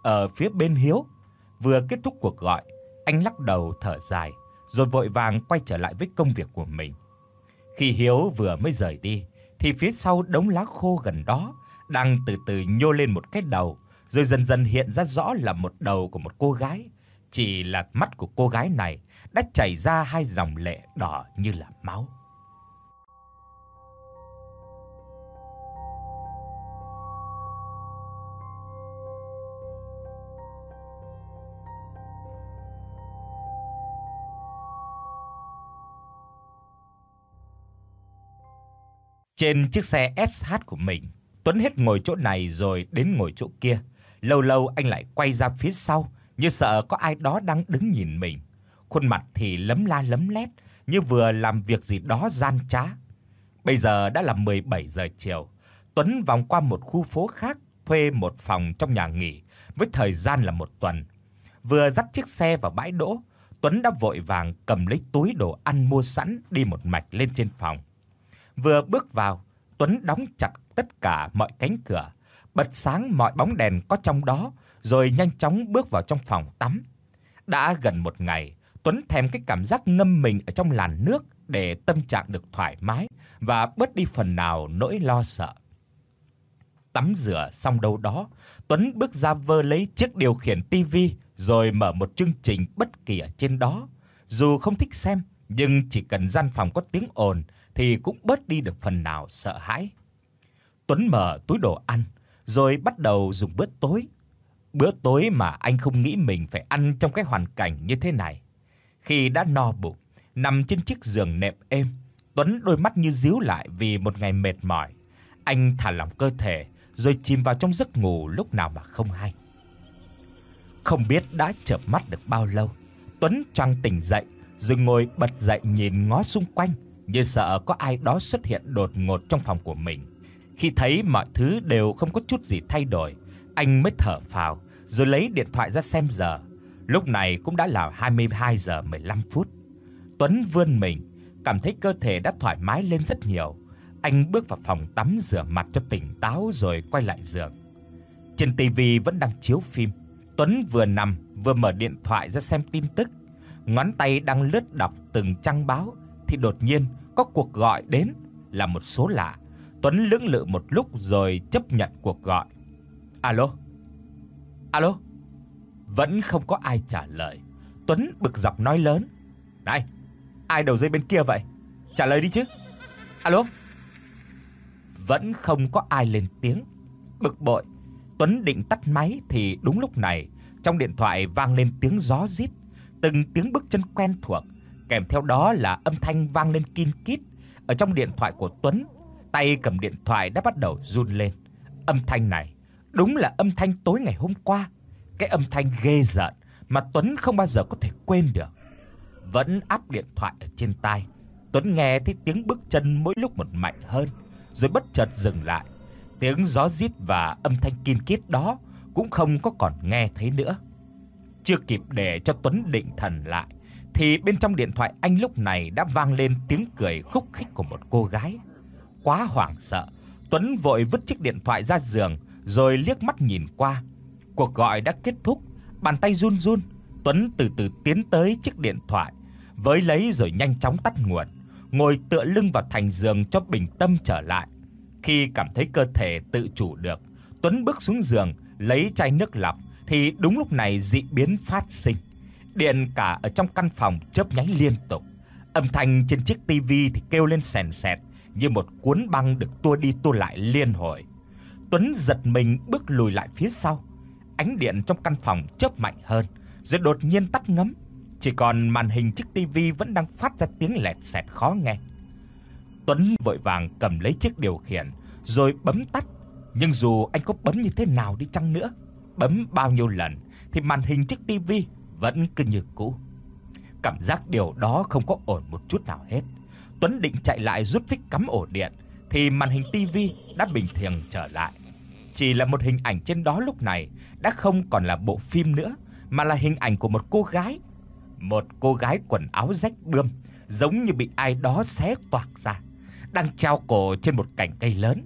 Speaker 1: Ở phía bên Hiếu, vừa kết thúc cuộc gọi, anh lắc đầu thở dài, rồi vội vàng quay trở lại với công việc của mình. Khi Hiếu vừa mới rời đi thì phía sau đống lá khô gần đó đang từ từ nhô lên một cái đầu, rồi dần dần hiện ra rõ là một đầu của một cô gái chỉ là mắt của cô gái này đã chảy ra hai dòng lệ đỏ như là máu. Trên chiếc xe SH của mình, Tuấn hết ngồi chỗ này rồi đến ngồi chỗ kia. Lâu lâu anh lại quay ra phía sau như sợ có ai đó đang đứng nhìn mình. Khuôn mặt thì lấm la lấm lét như vừa làm việc gì đó gian trá. Bây giờ đã là 17 giờ chiều, Tuấn vòng qua một khu phố khác thuê một phòng trong nhà nghỉ với thời gian là một tuần. Vừa dắt chiếc xe vào bãi đỗ, Tuấn đã vội vàng cầm lấy túi đồ ăn mua sẵn đi một mạch lên trên phòng. Vừa bước vào, Tuấn đóng chặt tất cả mọi cánh cửa, bật sáng mọi bóng đèn có trong đó rồi nhanh chóng bước vào trong phòng tắm. Đã gần một ngày, Tuấn thèm cái cảm giác ngâm mình ở trong làn nước để tâm trạng được thoải mái và bớt đi phần nào nỗi lo sợ. Tắm rửa xong đâu đó, Tuấn bước ra vơ lấy chiếc điều khiển tivi rồi mở một chương trình bất kỳ ở trên đó. Dù không thích xem, nhưng chỉ cần gian phòng có tiếng ồn thì cũng bớt đi được phần nào sợ hãi. Tuấn mở túi đồ ăn, rồi bắt đầu dùng bữa tối Bữa tối mà anh không nghĩ mình phải ăn trong cái hoàn cảnh như thế này. Khi đã no bụng, nằm trên chiếc giường nệm êm, Tuấn đôi mắt như díu lại vì một ngày mệt mỏi. Anh thả lỏng cơ thể rồi chìm vào trong giấc ngủ lúc nào mà không hay. Không biết đã chợp mắt được bao lâu, Tuấn choàng tỉnh dậy rồi ngồi bật dậy nhìn ngó xung quanh như sợ có ai đó xuất hiện đột ngột trong phòng của mình. Khi thấy mọi thứ đều không có chút gì thay đổi, anh mới thở phào rồi lấy điện thoại ra xem giờ. Lúc này cũng đã là 22 giờ 15 phút. Tuấn vươn mình, cảm thấy cơ thể đã thoải mái lên rất nhiều. Anh bước vào phòng tắm rửa mặt cho tỉnh táo rồi quay lại giường. Trên tivi vẫn đang chiếu phim. Tuấn vừa nằm vừa mở điện thoại ra xem tin tức. Ngón tay đang lướt đọc từng trang báo thì đột nhiên có cuộc gọi đến là một số lạ. Tuấn lưỡng lự một lúc rồi chấp nhận cuộc gọi. Alo. Alo? Vẫn không có ai trả lời. Tuấn bực dọc nói lớn. Này, ai đầu dây bên kia vậy? Trả lời đi chứ. Alo? Vẫn không có ai lên tiếng. Bực bội, Tuấn định tắt máy thì đúng lúc này, trong điện thoại vang lên tiếng gió rít, từng tiếng bước chân quen thuộc, kèm theo đó là âm thanh vang lên kim kít ở trong điện thoại của Tuấn. Tay cầm điện thoại đã bắt đầu run lên. Âm thanh này Đúng là âm thanh tối ngày hôm qua, cái âm thanh ghê rợn mà Tuấn không bao giờ có thể quên được. Vẫn áp điện thoại ở trên tai, Tuấn nghe thấy tiếng bước chân mỗi lúc một mạnh hơn, rồi bất chợt dừng lại. Tiếng gió rít và âm thanh kim kít đó cũng không có còn nghe thấy nữa. Chưa kịp để cho Tuấn định thần lại, thì bên trong điện thoại anh lúc này đã vang lên tiếng cười khúc khích của một cô gái. Quá hoảng sợ, Tuấn vội vứt chiếc điện thoại ra giường rồi liếc mắt nhìn qua. Cuộc gọi đã kết thúc, bàn tay run run, Tuấn từ từ tiến tới chiếc điện thoại, với lấy rồi nhanh chóng tắt nguồn, ngồi tựa lưng vào thành giường cho bình tâm trở lại. Khi cảm thấy cơ thể tự chủ được, Tuấn bước xuống giường, lấy chai nước lọc thì đúng lúc này dị biến phát sinh. Điện cả ở trong căn phòng chớp nháy liên tục. Âm thanh trên chiếc tivi thì kêu lên sèn sẹt như một cuốn băng được tua đi tua lại liên hồi. Tuấn giật mình bước lùi lại phía sau. Ánh điện trong căn phòng chớp mạnh hơn, rồi đột nhiên tắt ngấm, chỉ còn màn hình chiếc tivi vẫn đang phát ra tiếng lẹt xẹt khó nghe. Tuấn vội vàng cầm lấy chiếc điều khiển rồi bấm tắt, nhưng dù anh có bấm như thế nào đi chăng nữa, bấm bao nhiêu lần thì màn hình chiếc tivi vẫn cứ như cũ. Cảm giác điều đó không có ổn một chút nào hết. Tuấn định chạy lại rút phích cắm ổ điện thì màn hình tivi đã bình thường trở lại chỉ là một hình ảnh trên đó lúc này đã không còn là bộ phim nữa mà là hình ảnh của một cô gái, một cô gái quần áo rách bươm, giống như bị ai đó xé toạc ra, đang treo cổ trên một cành cây lớn.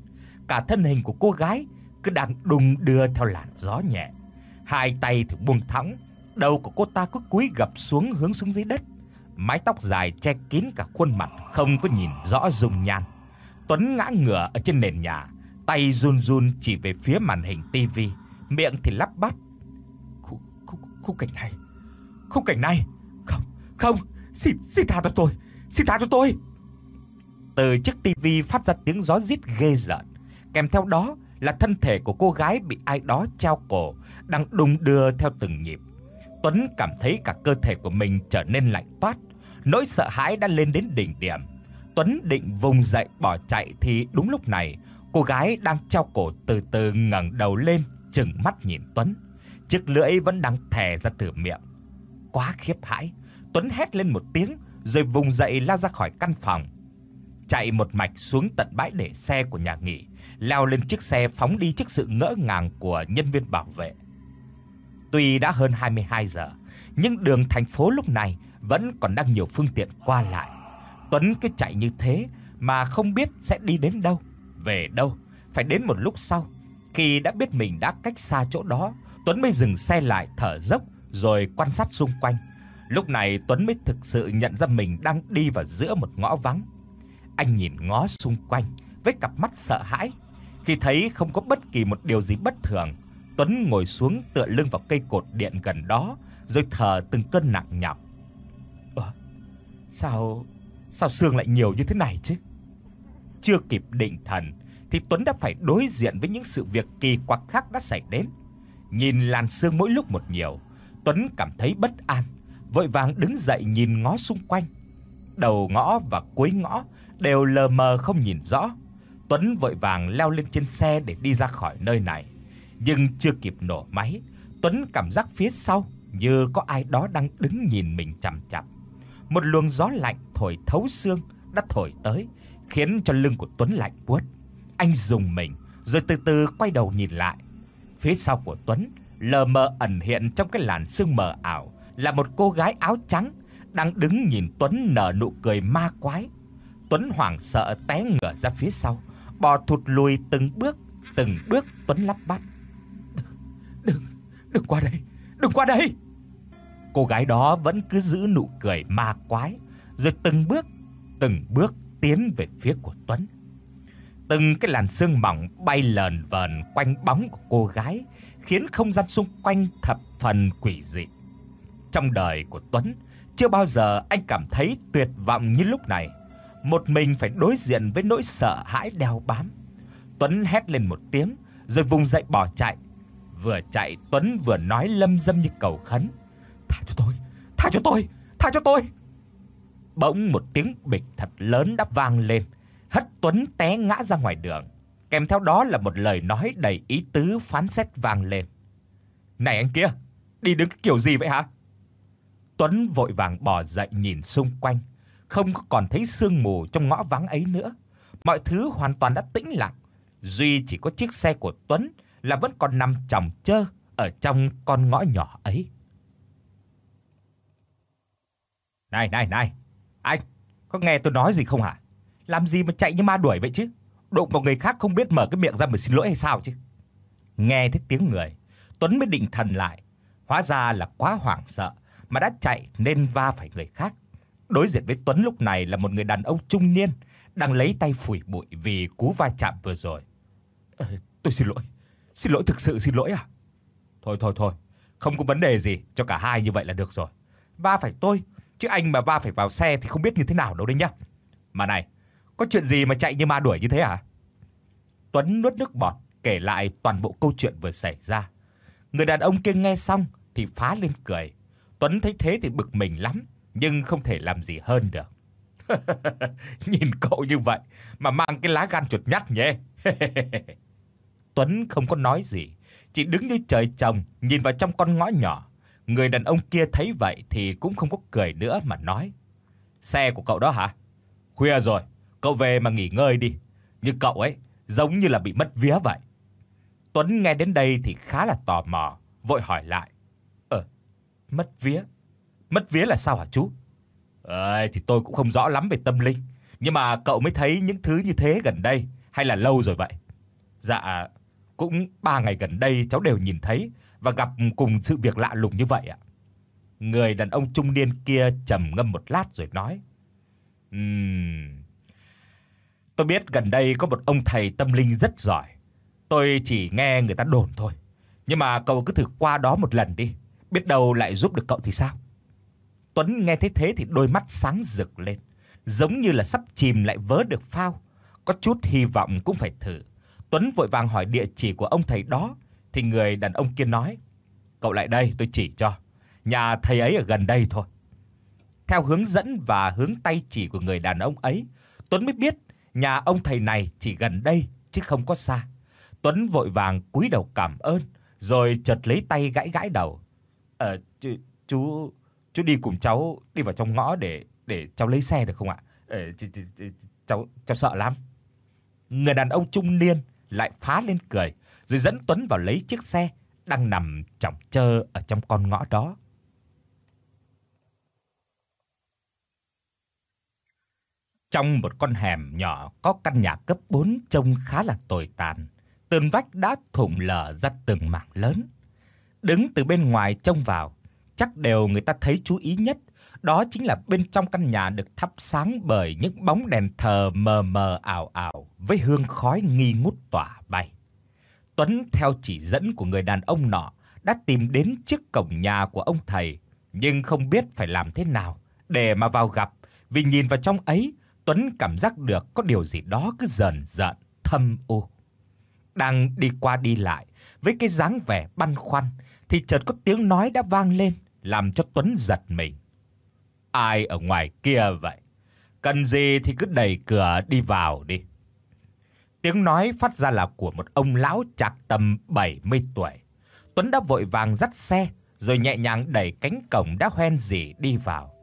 Speaker 1: Cả thân hình của cô gái cứ đang đung đưa theo làn gió nhẹ. Hai tay thì buông thõng, đầu của cô ta cứ cúi gập xuống hướng xuống dưới đất. Mái tóc dài che kín cả khuôn mặt, không có nhìn rõ dung nhan. Tuấn ngã ngửa ở trên nền nhà, tay run run chỉ về phía màn hình tivi, miệng thì lắp bắp. Khu, khu, khu cảnh này, khu cảnh này, không, không, xin xin tha cho tôi, xin tha cho tôi. Từ chiếc tivi phát ra tiếng gió rít ghê rợn, kèm theo đó là thân thể của cô gái bị ai đó treo cổ đang đung đưa theo từng nhịp. Tuấn cảm thấy cả cơ thể của mình trở nên lạnh toát, nỗi sợ hãi đã lên đến đỉnh điểm. Tuấn định vùng dậy bỏ chạy thì đúng lúc này, Cô gái đang treo cổ từ từ ngẩng đầu lên, trừng mắt nhìn Tuấn. Chiếc lưỡi vẫn đang thè ra từ miệng. Quá khiếp hãi, Tuấn hét lên một tiếng rồi vùng dậy lao ra khỏi căn phòng. Chạy một mạch xuống tận bãi để xe của nhà nghỉ, leo lên chiếc xe phóng đi trước sự ngỡ ngàng của nhân viên bảo vệ. Tuy đã hơn 22 giờ, nhưng đường thành phố lúc này vẫn còn đang nhiều phương tiện qua lại. Tuấn cứ chạy như thế mà không biết sẽ đi đến đâu về đâu, phải đến một lúc sau, khi đã biết mình đã cách xa chỗ đó, Tuấn mới dừng xe lại thở dốc rồi quan sát xung quanh. Lúc này Tuấn mới thực sự nhận ra mình đang đi vào giữa một ngõ vắng. Anh nhìn ngó xung quanh với cặp mắt sợ hãi. Khi thấy không có bất kỳ một điều gì bất thường, Tuấn ngồi xuống tựa lưng vào cây cột điện gần đó rồi thở từng cơn nặng nhọc. "Ơ, sao sao xương lại nhiều như thế này chứ?" Chưa kịp định thần thì Tuấn đã phải đối diện với những sự việc kỳ quặc khác đã xảy đến. Nhìn làn sương mỗi lúc một nhiều, Tuấn cảm thấy bất an, vội vàng đứng dậy nhìn ngó xung quanh. Đầu ngõ và cuối ngõ đều lờ mờ không nhìn rõ. Tuấn vội vàng leo lên trên xe để đi ra khỏi nơi này, nhưng chưa kịp nổ máy, Tuấn cảm giác phía sau như có ai đó đang đứng nhìn mình chằm chằm. Một luồng gió lạnh thổi thấu xương đã thổi tới, khiến cho lưng của Tuấn lạnh buốt. Anh dùng mình, rồi từ từ quay đầu nhìn lại. Phía sau của Tuấn, lờ mờ ẩn hiện trong cái làn sương mờ ảo là một cô gái áo trắng đang đứng nhìn Tuấn nở nụ cười ma quái. Tuấn hoảng sợ té ngửa ra phía sau, bò thụt lùi từng bước, từng bước Tuấn lắp bắp. "Đừng, đừng qua đây, đừng qua đây." Cô gái đó vẫn cứ giữ nụ cười ma quái, rồi từng bước, từng bước tiến về phía của Tuấn. Từng cái làn sương mỏng bay lờn vờn quanh bóng của cô gái, khiến không gian xung quanh thập phần quỷ dị. Trong đời của Tuấn, chưa bao giờ anh cảm thấy tuyệt vọng như lúc này, một mình phải đối diện với nỗi sợ hãi đeo bám. Tuấn hét lên một tiếng, rồi vùng dậy bỏ chạy. Vừa chạy, Tuấn vừa nói lâm râm như cầu khấn: "Tha cho tôi, tha cho tôi, tha cho tôi." Bỗng một tiếng bịch thật lớn đáp vang lên hất Tuấn té ngã ra ngoài đường, kèm theo đó là một lời nói đầy ý tứ phán xét vang lên. "Này anh kia, đi đứng kiểu gì vậy hả?" Tuấn vội vàng bò dậy nhìn xung quanh, không có còn thấy sương mù trong ngõ vắng ấy nữa. Mọi thứ hoàn toàn đã tĩnh lặng, duy chỉ có chiếc xe của Tuấn là vẫn còn nằm chồng chơ ở trong con ngõ nhỏ ấy. Này này này, anh có nghe tôi nói gì không hả? Làm gì mà chạy như ma đuổi vậy chứ? Đụng vào người khác không biết mở cái miệng ra mà xin lỗi hay sao chứ? Nghe thấy tiếng người, Tuấn mới định thần lại, hóa ra là quá hoảng sợ mà đã chạy nên va phải người khác. Đối diện với Tuấn lúc này là một người đàn ông trung niên đang lấy tay phủi bụi vì cú va chạm vừa rồi. À, tôi xin lỗi. Xin lỗi thực sự xin lỗi à? Thôi thôi thôi, không có vấn đề gì, cho cả hai như vậy là được rồi. Va phải tôi, chứ anh mà va phải vào xe thì không biết như thế nào đâu đấy nhá. Mà này, có chuyện gì mà chạy như ma đuổi như thế à? Tuấn nuốt nước bọt, kể lại toàn bộ câu chuyện vừa xảy ra. Người đàn ông kia nghe xong thì phá lên cười. Tuấn thấy thế thì bực mình lắm, nhưng không thể làm gì hơn được. Nhìn cậu như vậy mà mang cái lá gan chuột nhắt nhé. Tuấn không có nói gì, chỉ đứng như trời trồng nhìn vào trong con ngõ nhỏ. Người đàn ông kia thấy vậy thì cũng không có cười nữa mà nói: "Xe của cậu đó hả? Khuya rồi, Cậu về mà nghỉ ngơi đi, như cậu ấy giống như là bị mất vía vậy." Tuấn nghe đến đây thì khá là tò mò, vội hỏi lại. "Ờ, mất vía? Mất vía là sao hả chú?" "Ờ thì tôi cũng không rõ lắm về tâm linh, nhưng mà cậu mới thấy những thứ như thế gần đây hay là lâu rồi vậy?" "Dạ, cũng 3 ngày gần đây cháu đều nhìn thấy và gặp cùng sự việc lạ lùng như vậy ạ." Người đàn ông trung niên kia trầm ngâm một lát rồi nói: "Ừm, Tôi biết gần đây có một ông thầy tâm linh rất giỏi. Tôi chỉ nghe người ta đồn thôi. Nhưng mà cậu cứ thử qua đó một lần đi, biết đâu lại giúp được cậu thì sao?" Tuấn nghe thấy thế thì đôi mắt sáng rực lên, giống như là sắp chìm lại vớ được phao, có chút hy vọng cũng phải thử. Tuấn vội vàng hỏi địa chỉ của ông thầy đó thì người đàn ông kia nói: "Cậu lại đây, tôi chỉ cho. Nhà thầy ấy ở gần đây thôi." Theo hướng dẫn và hướng tay chỉ của người đàn ông ấy, Tuấn mới biết Nhà ông thầy này chỉ gần đây chứ không có xa. Tuấn vội vàng cúi đầu cảm ơn, rồi chợt lấy tay gãi gãi đầu. "Ờ chú, chú chú đi cùng cháu đi vào trong ngõ để để cháu lấy xe được không ạ? Ờ ch, ch, ch, cháu cháu sợ lắm." Người đàn ông trung niên lại phá lên cười, rồi dẫn Tuấn vào lấy chiếc xe đang nằm chỏng chơ ở trong con ngõ đó. Trong một con hẻm nhỏ có căn nhà cấp 4 trông khá là tồi tàn, tường vách đã thủng lở ra từng mảng lớn. Đứng từ bên ngoài trông vào, chắc đều người ta thấy chú ý nhất đó chính là bên trong căn nhà được thắp sáng bởi những bóng đèn thờ mờ mờ ảo ảo với hương khói nghi ngút tỏa bay. Tuấn theo chỉ dẫn của người đàn ông nọ đã tìm đến trước cổng nhà của ông thầy, nhưng không biết phải làm thế nào để mà vào gặp, vì nhìn vào trong ấy Tuấn cảm giác được có điều gì đó cứ dần dần thâm u. Đang đi qua đi lại với cái dáng vẻ băn khoăn thì chợt có tiếng nói đã vang lên làm cho Tuấn giật mình. Ai ở ngoài kia vậy? Cần gì thì cứ đẩy cửa đi vào đi. Tiếng nói phát ra là của một ông lão trạc tầm 70 tuổi. Tuấn đã vội vàng dắt xe rồi nhẹ nhàng đẩy cánh cổng đã hoen dỉ đi vào.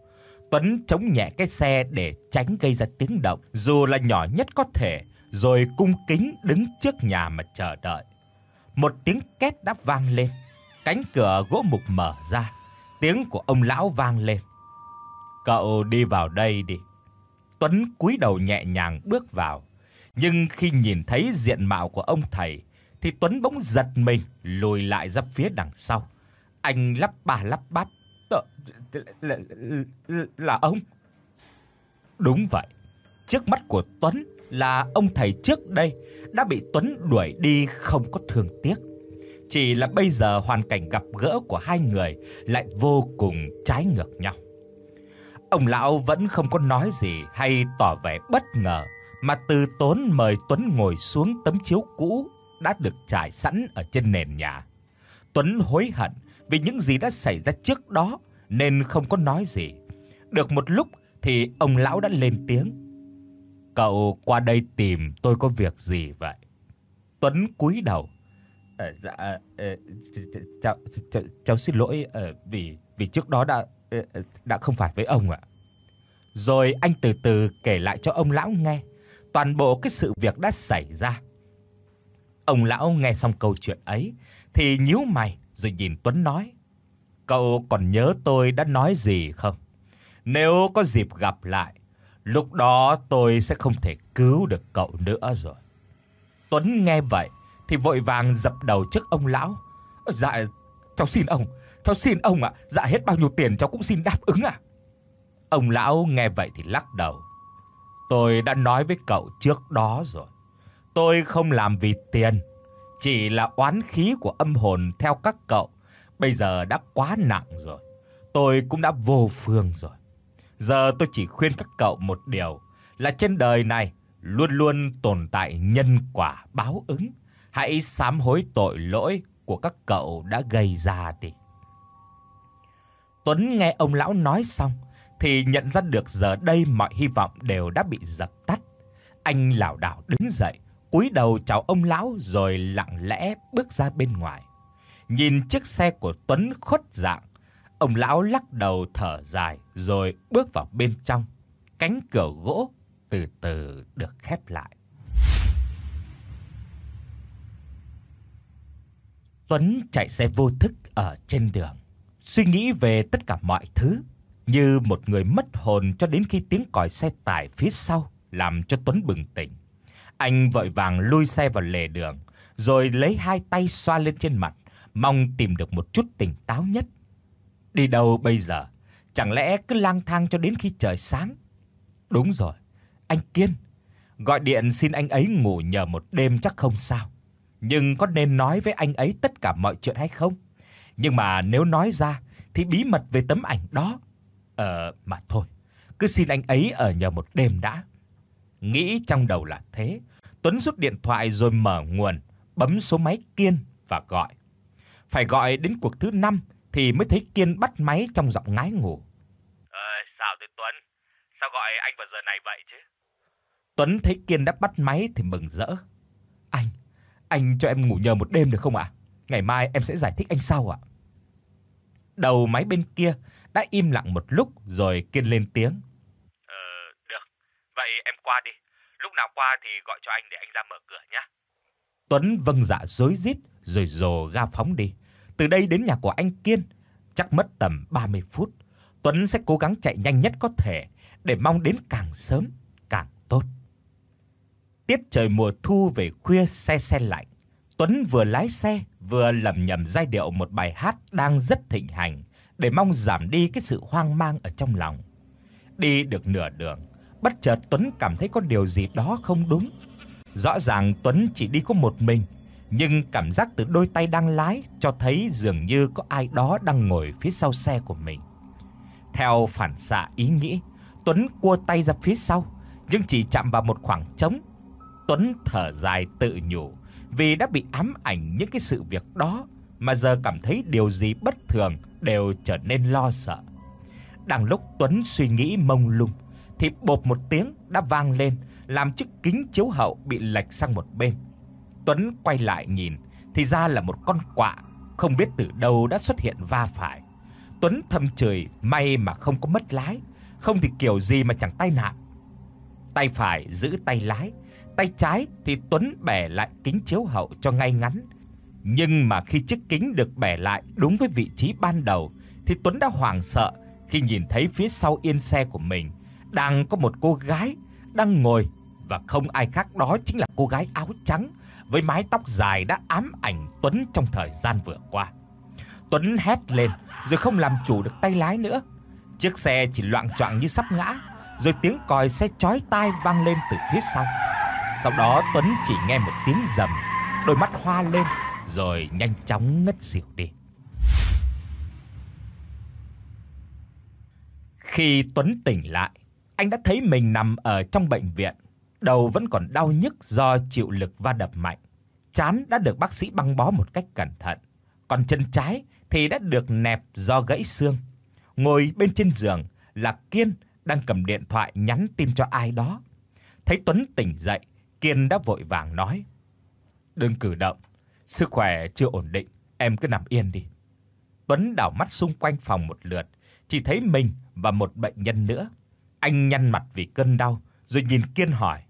Speaker 1: Tuấn chống nhẹ cái xe để tránh gây ra tiếng động, dù là nhỏ nhất có thể, rồi cung kính đứng trước nhà mà chờ đợi. Một tiếng két đáp vang lên, cánh cửa gỗ mục mở ra, tiếng của ông lão vang lên. "Cậu đi vào đây đi." Tuấn cúi đầu nhẹ nhàng bước vào, nhưng khi nhìn thấy diện mạo của ông thầy thì Tuấn bỗng giật mình lùi lại ra phía đằng sau. Anh lắp ba lắp bắp Tờ, là, là, ông. Đúng vậy. Trước mắt của Tuấn là ông thầy trước đây đã bị Tuấn đuổi đi không có thương tiếc. Chỉ là bây giờ hoàn cảnh gặp gỡ của hai người lại vô cùng trái ngược nhau. Ông lão vẫn không có nói gì hay tỏ vẻ bất ngờ mà từ tốn mời Tuấn ngồi xuống tấm chiếu cũ đã được trải sẵn ở trên nền nhà. Tuấn hối hận vì những gì đã xảy ra trước đó nên không có nói gì. Được một lúc thì ông lão đã lên tiếng. "Cậu qua đây tìm tôi có việc gì vậy?" Tuấn cúi đầu. À, "Dạ ờ, ờ, cháu cháu xin lỗi vì vì trước đó đã đã không phải với ông ạ." Rồi anh từ từ kể lại cho ông lão nghe toàn bộ cái sự việc đã xảy ra. Ông lão nghe xong câu chuyện ấy thì nhíu mày, rồi nhìn Tuấn nói: "Cậu còn nhớ tôi đã nói gì không? Nếu có dịp gặp lại, lúc đó tôi sẽ không thể cứu được cậu nữa rồi." Tuấn nghe vậy thì vội vàng dập đầu trước ông lão. "Dạ, cháu xin ông, cháu xin ông ạ, dạ hết bao nhiêu tiền cháu cũng xin đáp ứng ạ." À. Ông lão nghe vậy thì lắc đầu. "Tôi đã nói với cậu trước đó rồi, tôi không làm vì tiền." chỉ là oán khí của âm hồn theo các cậu, bây giờ đã quá nặng rồi. Tôi cũng đã vô phương rồi. Giờ tôi chỉ khuyên các cậu một điều, là trên đời này luôn luôn tồn tại nhân quả báo ứng, hãy sám hối tội lỗi của các cậu đã gây ra đi. Tuấn nghe ông lão nói xong thì nhận ra được giờ đây mọi hy vọng đều đã bị dập tắt. Anh lảo đảo đứng dậy, cúi đầu chào ông lão rồi lặng lẽ bước ra bên ngoài. Nhìn chiếc xe của Tuấn khuất dạng, ông lão lắc đầu thở dài rồi bước vào bên trong. Cánh cửa gỗ từ từ được khép lại. Tuấn chạy xe vô thức ở trên đường, suy nghĩ về tất cả mọi thứ, như một người mất hồn cho đến khi tiếng còi xe tải phía sau làm cho Tuấn bừng tỉnh. Anh vội vàng lui xe vào lề đường, rồi lấy hai tay xoa lên trên mặt, mong tìm được một chút tỉnh táo nhất. Đi đâu bây giờ? Chẳng lẽ cứ lang thang cho đến khi trời sáng? Đúng rồi, anh Kiên, gọi điện xin anh ấy ngủ nhờ một đêm chắc không sao. Nhưng có nên nói với anh ấy tất cả mọi chuyện hay không? Nhưng mà nếu nói ra thì bí mật về tấm ảnh đó, ờ mà thôi, cứ xin anh ấy ở nhờ một đêm đã. Nghĩ trong đầu là thế, Tuấn rút điện thoại rồi mở nguồn, bấm số máy Kiên và gọi. Phải gọi đến cuộc thứ 5 thì mới thấy Kiên bắt máy trong giọng ngái ngủ. "Ờ, sao thế Tuấn? Sao gọi anh vào giờ này vậy chứ?" Tuấn thấy Kiên đã bắt máy thì mừng rỡ. "Anh, anh cho em ngủ nhờ một đêm được không ạ? Ngày mai em sẽ giải thích anh sau ạ." Đầu máy bên kia đã im lặng một lúc rồi Kiên lên tiếng em qua đi. Lúc nào qua thì gọi cho anh để anh ra mở cửa nhé. Tuấn vâng dạ dối rít rồi rồ ga phóng đi. Từ đây đến nhà của anh Kiên chắc mất tầm 30 phút. Tuấn sẽ cố gắng chạy nhanh nhất có thể để mong đến càng sớm càng tốt. Tiết trời mùa thu về khuya xe xe lạnh, Tuấn vừa lái xe vừa lẩm nhẩm giai điệu một bài hát đang rất thịnh hành để mong giảm đi cái sự hoang mang ở trong lòng. Đi được nửa đường, bất chợt Tuấn cảm thấy có điều gì đó không đúng. Rõ ràng Tuấn chỉ đi có một mình, nhưng cảm giác từ đôi tay đang lái cho thấy dường như có ai đó đang ngồi phía sau xe của mình. Theo phản xạ ý nghĩ, Tuấn cua tay ra phía sau, nhưng chỉ chạm vào một khoảng trống. Tuấn thở dài tự nhủ, vì đã bị ám ảnh những cái sự việc đó mà giờ cảm thấy điều gì bất thường đều trở nên lo sợ. Đang lúc Tuấn suy nghĩ mông lung, thì bộp một tiếng đã vang lên, làm chiếc kính chiếu hậu bị lệch sang một bên. Tuấn quay lại nhìn, thì ra là một con quạ không biết từ đâu đã xuất hiện va phải. Tuấn thầm chửi may mà không có mất lái, không thì kiểu gì mà chẳng tai nạn. Tay phải giữ tay lái, tay trái thì Tuấn bẻ lại kính chiếu hậu cho ngay ngắn. Nhưng mà khi chiếc kính được bẻ lại đúng với vị trí ban đầu thì Tuấn đã hoảng sợ khi nhìn thấy phía sau yên xe của mình đang có một cô gái đang ngồi và không ai khác đó chính là cô gái áo trắng với mái tóc dài đã ám ảnh Tuấn trong thời gian vừa qua. Tuấn hét lên rồi không làm chủ được tay lái nữa. Chiếc xe chỉ loạn choạng như sắp ngã, rồi tiếng còi xe chói tai vang lên từ phía sau. Sau đó Tuấn chỉ nghe một tiếng rầm, đôi mắt hoa lên rồi nhanh chóng ngất xỉu đi. Khi Tuấn tỉnh lại, anh đã thấy mình nằm ở trong bệnh viện, đầu vẫn còn đau nhức do chịu lực va đập mạnh. Chán đã được bác sĩ băng bó một cách cẩn thận, còn chân trái thì đã được nẹp do gãy xương. Ngồi bên trên giường là Kiên đang cầm điện thoại nhắn tin cho ai đó. Thấy Tuấn tỉnh dậy, Kiên đã vội vàng nói: "Đừng cử động, sức khỏe chưa ổn định, em cứ nằm yên đi." Tuấn đảo mắt xung quanh phòng một lượt, chỉ thấy mình và một bệnh nhân nữa. Anh nhăn mặt vì cơn đau, rồi nhìn Kiên hỏi: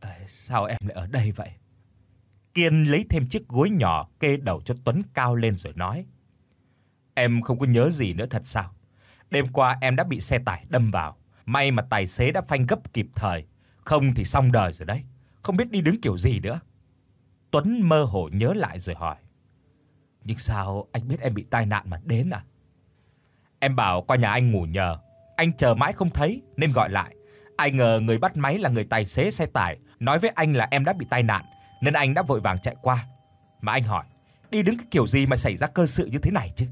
Speaker 1: ờ, "Sao em lại ở đây vậy?" Kiên lấy thêm chiếc gối nhỏ kê đầu cho Tuấn cao lên rồi nói: "Em không có nhớ gì nữa thật sao? Đêm qua em đã bị xe tải đâm vào, may mà tài xế đã phanh gấp kịp thời, không thì xong đời rồi đấy, không biết đi đứng kiểu gì nữa." Tuấn mơ hồ nhớ lại rồi hỏi: "Nhưng sao anh biết em bị tai nạn mà đến à?" Em bảo qua nhà anh ngủ nhờ, anh chờ mãi không thấy nên gọi lại. Ai ngờ người bắt máy là người tài xế xe tải, nói với anh là em đã bị tai nạn nên anh đã vội vàng chạy qua. Mà anh hỏi, đi đứng cái kiểu gì mà xảy ra cơ sự như thế này chứ?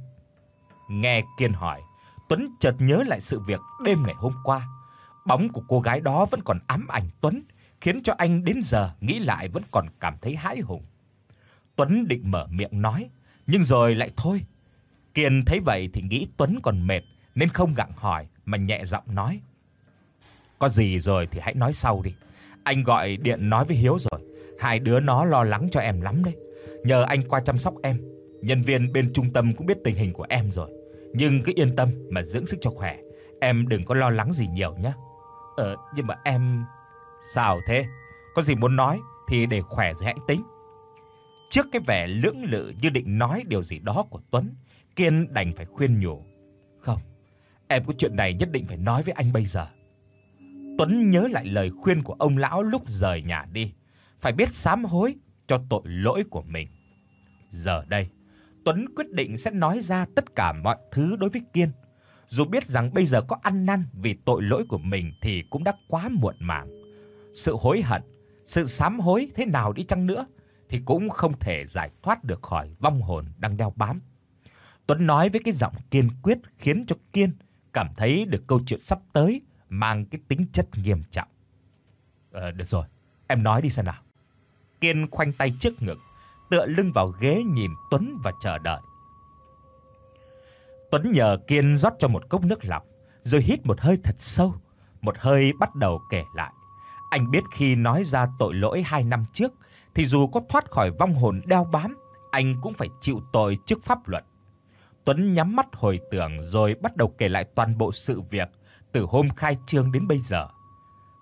Speaker 1: Nghe Kiên hỏi, Tuấn chợt nhớ lại sự việc đêm ngày hôm qua. Bóng của cô gái đó vẫn còn ám ảnh Tuấn, khiến cho anh đến giờ nghĩ lại vẫn còn cảm thấy hãi hùng. Tuấn định mở miệng nói, nhưng rồi lại thôi. Kiên thấy vậy thì nghĩ Tuấn còn mệt nên không gặng hỏi, mà nhẹ giọng nói: "Có gì rồi thì hãy nói sau đi. Anh gọi điện nói với Hiếu rồi, hai đứa nó lo lắng cho em lắm đấy. Nhờ anh qua chăm sóc em, nhân viên bên trung tâm cũng biết tình hình của em rồi, nhưng cứ yên tâm mà dưỡng sức cho khỏe, em đừng có lo lắng gì nhiều nhé." "Ờ, nhưng mà em sao thế? Có gì muốn nói thì để khỏe rồi hãy tính." Trước cái vẻ lưỡng lự như định nói điều gì đó của Tuấn, Kiên đành phải khuyên nhủ. Em có chuyện này nhất định phải nói với anh bây giờ. Tuấn nhớ lại lời khuyên của ông lão lúc rời nhà đi, phải biết sám hối cho tội lỗi của mình. Giờ đây, Tuấn quyết định sẽ nói ra tất cả mọi thứ đối với Kiên. Dù biết rằng bây giờ có ăn năn vì tội lỗi của mình thì cũng đã quá muộn màng. Sự hối hận, sự sám hối thế nào đi chăng nữa thì cũng không thể giải thoát được khỏi vong hồn đang đeo bám. Tuấn nói với cái giọng kiên quyết khiến cho Kiên cảm thấy được câu chuyện sắp tới mang cái tính chất nghiêm trọng. Ờ được rồi, em nói đi xem nào. Kiên khoanh tay trước ngực, tựa lưng vào ghế nhìn Tuấn và chờ đợi. Tuấn nhờ Kiên rót cho một cốc nước lọc, rồi hít một hơi thật sâu, một hơi bắt đầu kể lại. Anh biết khi nói ra tội lỗi hai năm trước thì dù có thoát khỏi vong hồn đeo bám, anh cũng phải chịu tội trước pháp luật. Tuấn nhắm mắt hồi tưởng rồi bắt đầu kể lại toàn bộ sự việc từ hôm khai trương đến bây giờ.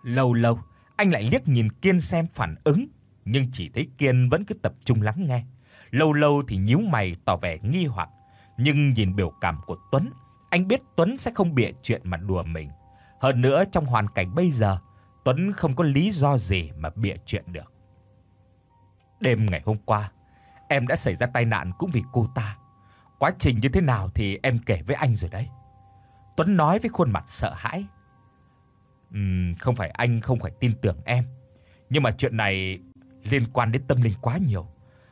Speaker 1: Lâu lâu, anh lại liếc nhìn Kiên xem phản ứng, nhưng chỉ thấy Kiên vẫn cứ tập trung lắng nghe. Lâu lâu thì nhíu mày tỏ vẻ nghi hoặc, nhưng nhìn biểu cảm của Tuấn, anh biết Tuấn sẽ không bịa chuyện mà đùa mình. Hơn nữa trong hoàn cảnh bây giờ, Tuấn không có lý do gì mà bịa chuyện được. Đêm ngày hôm qua, em đã xảy ra tai nạn cũng vì cô ta. Quá trình như thế nào thì em kể với anh rồi đấy." Tuấn nói với khuôn mặt sợ hãi. "Ừm, không phải anh không phải tin tưởng em, nhưng mà chuyện này liên quan đến tâm linh quá nhiều,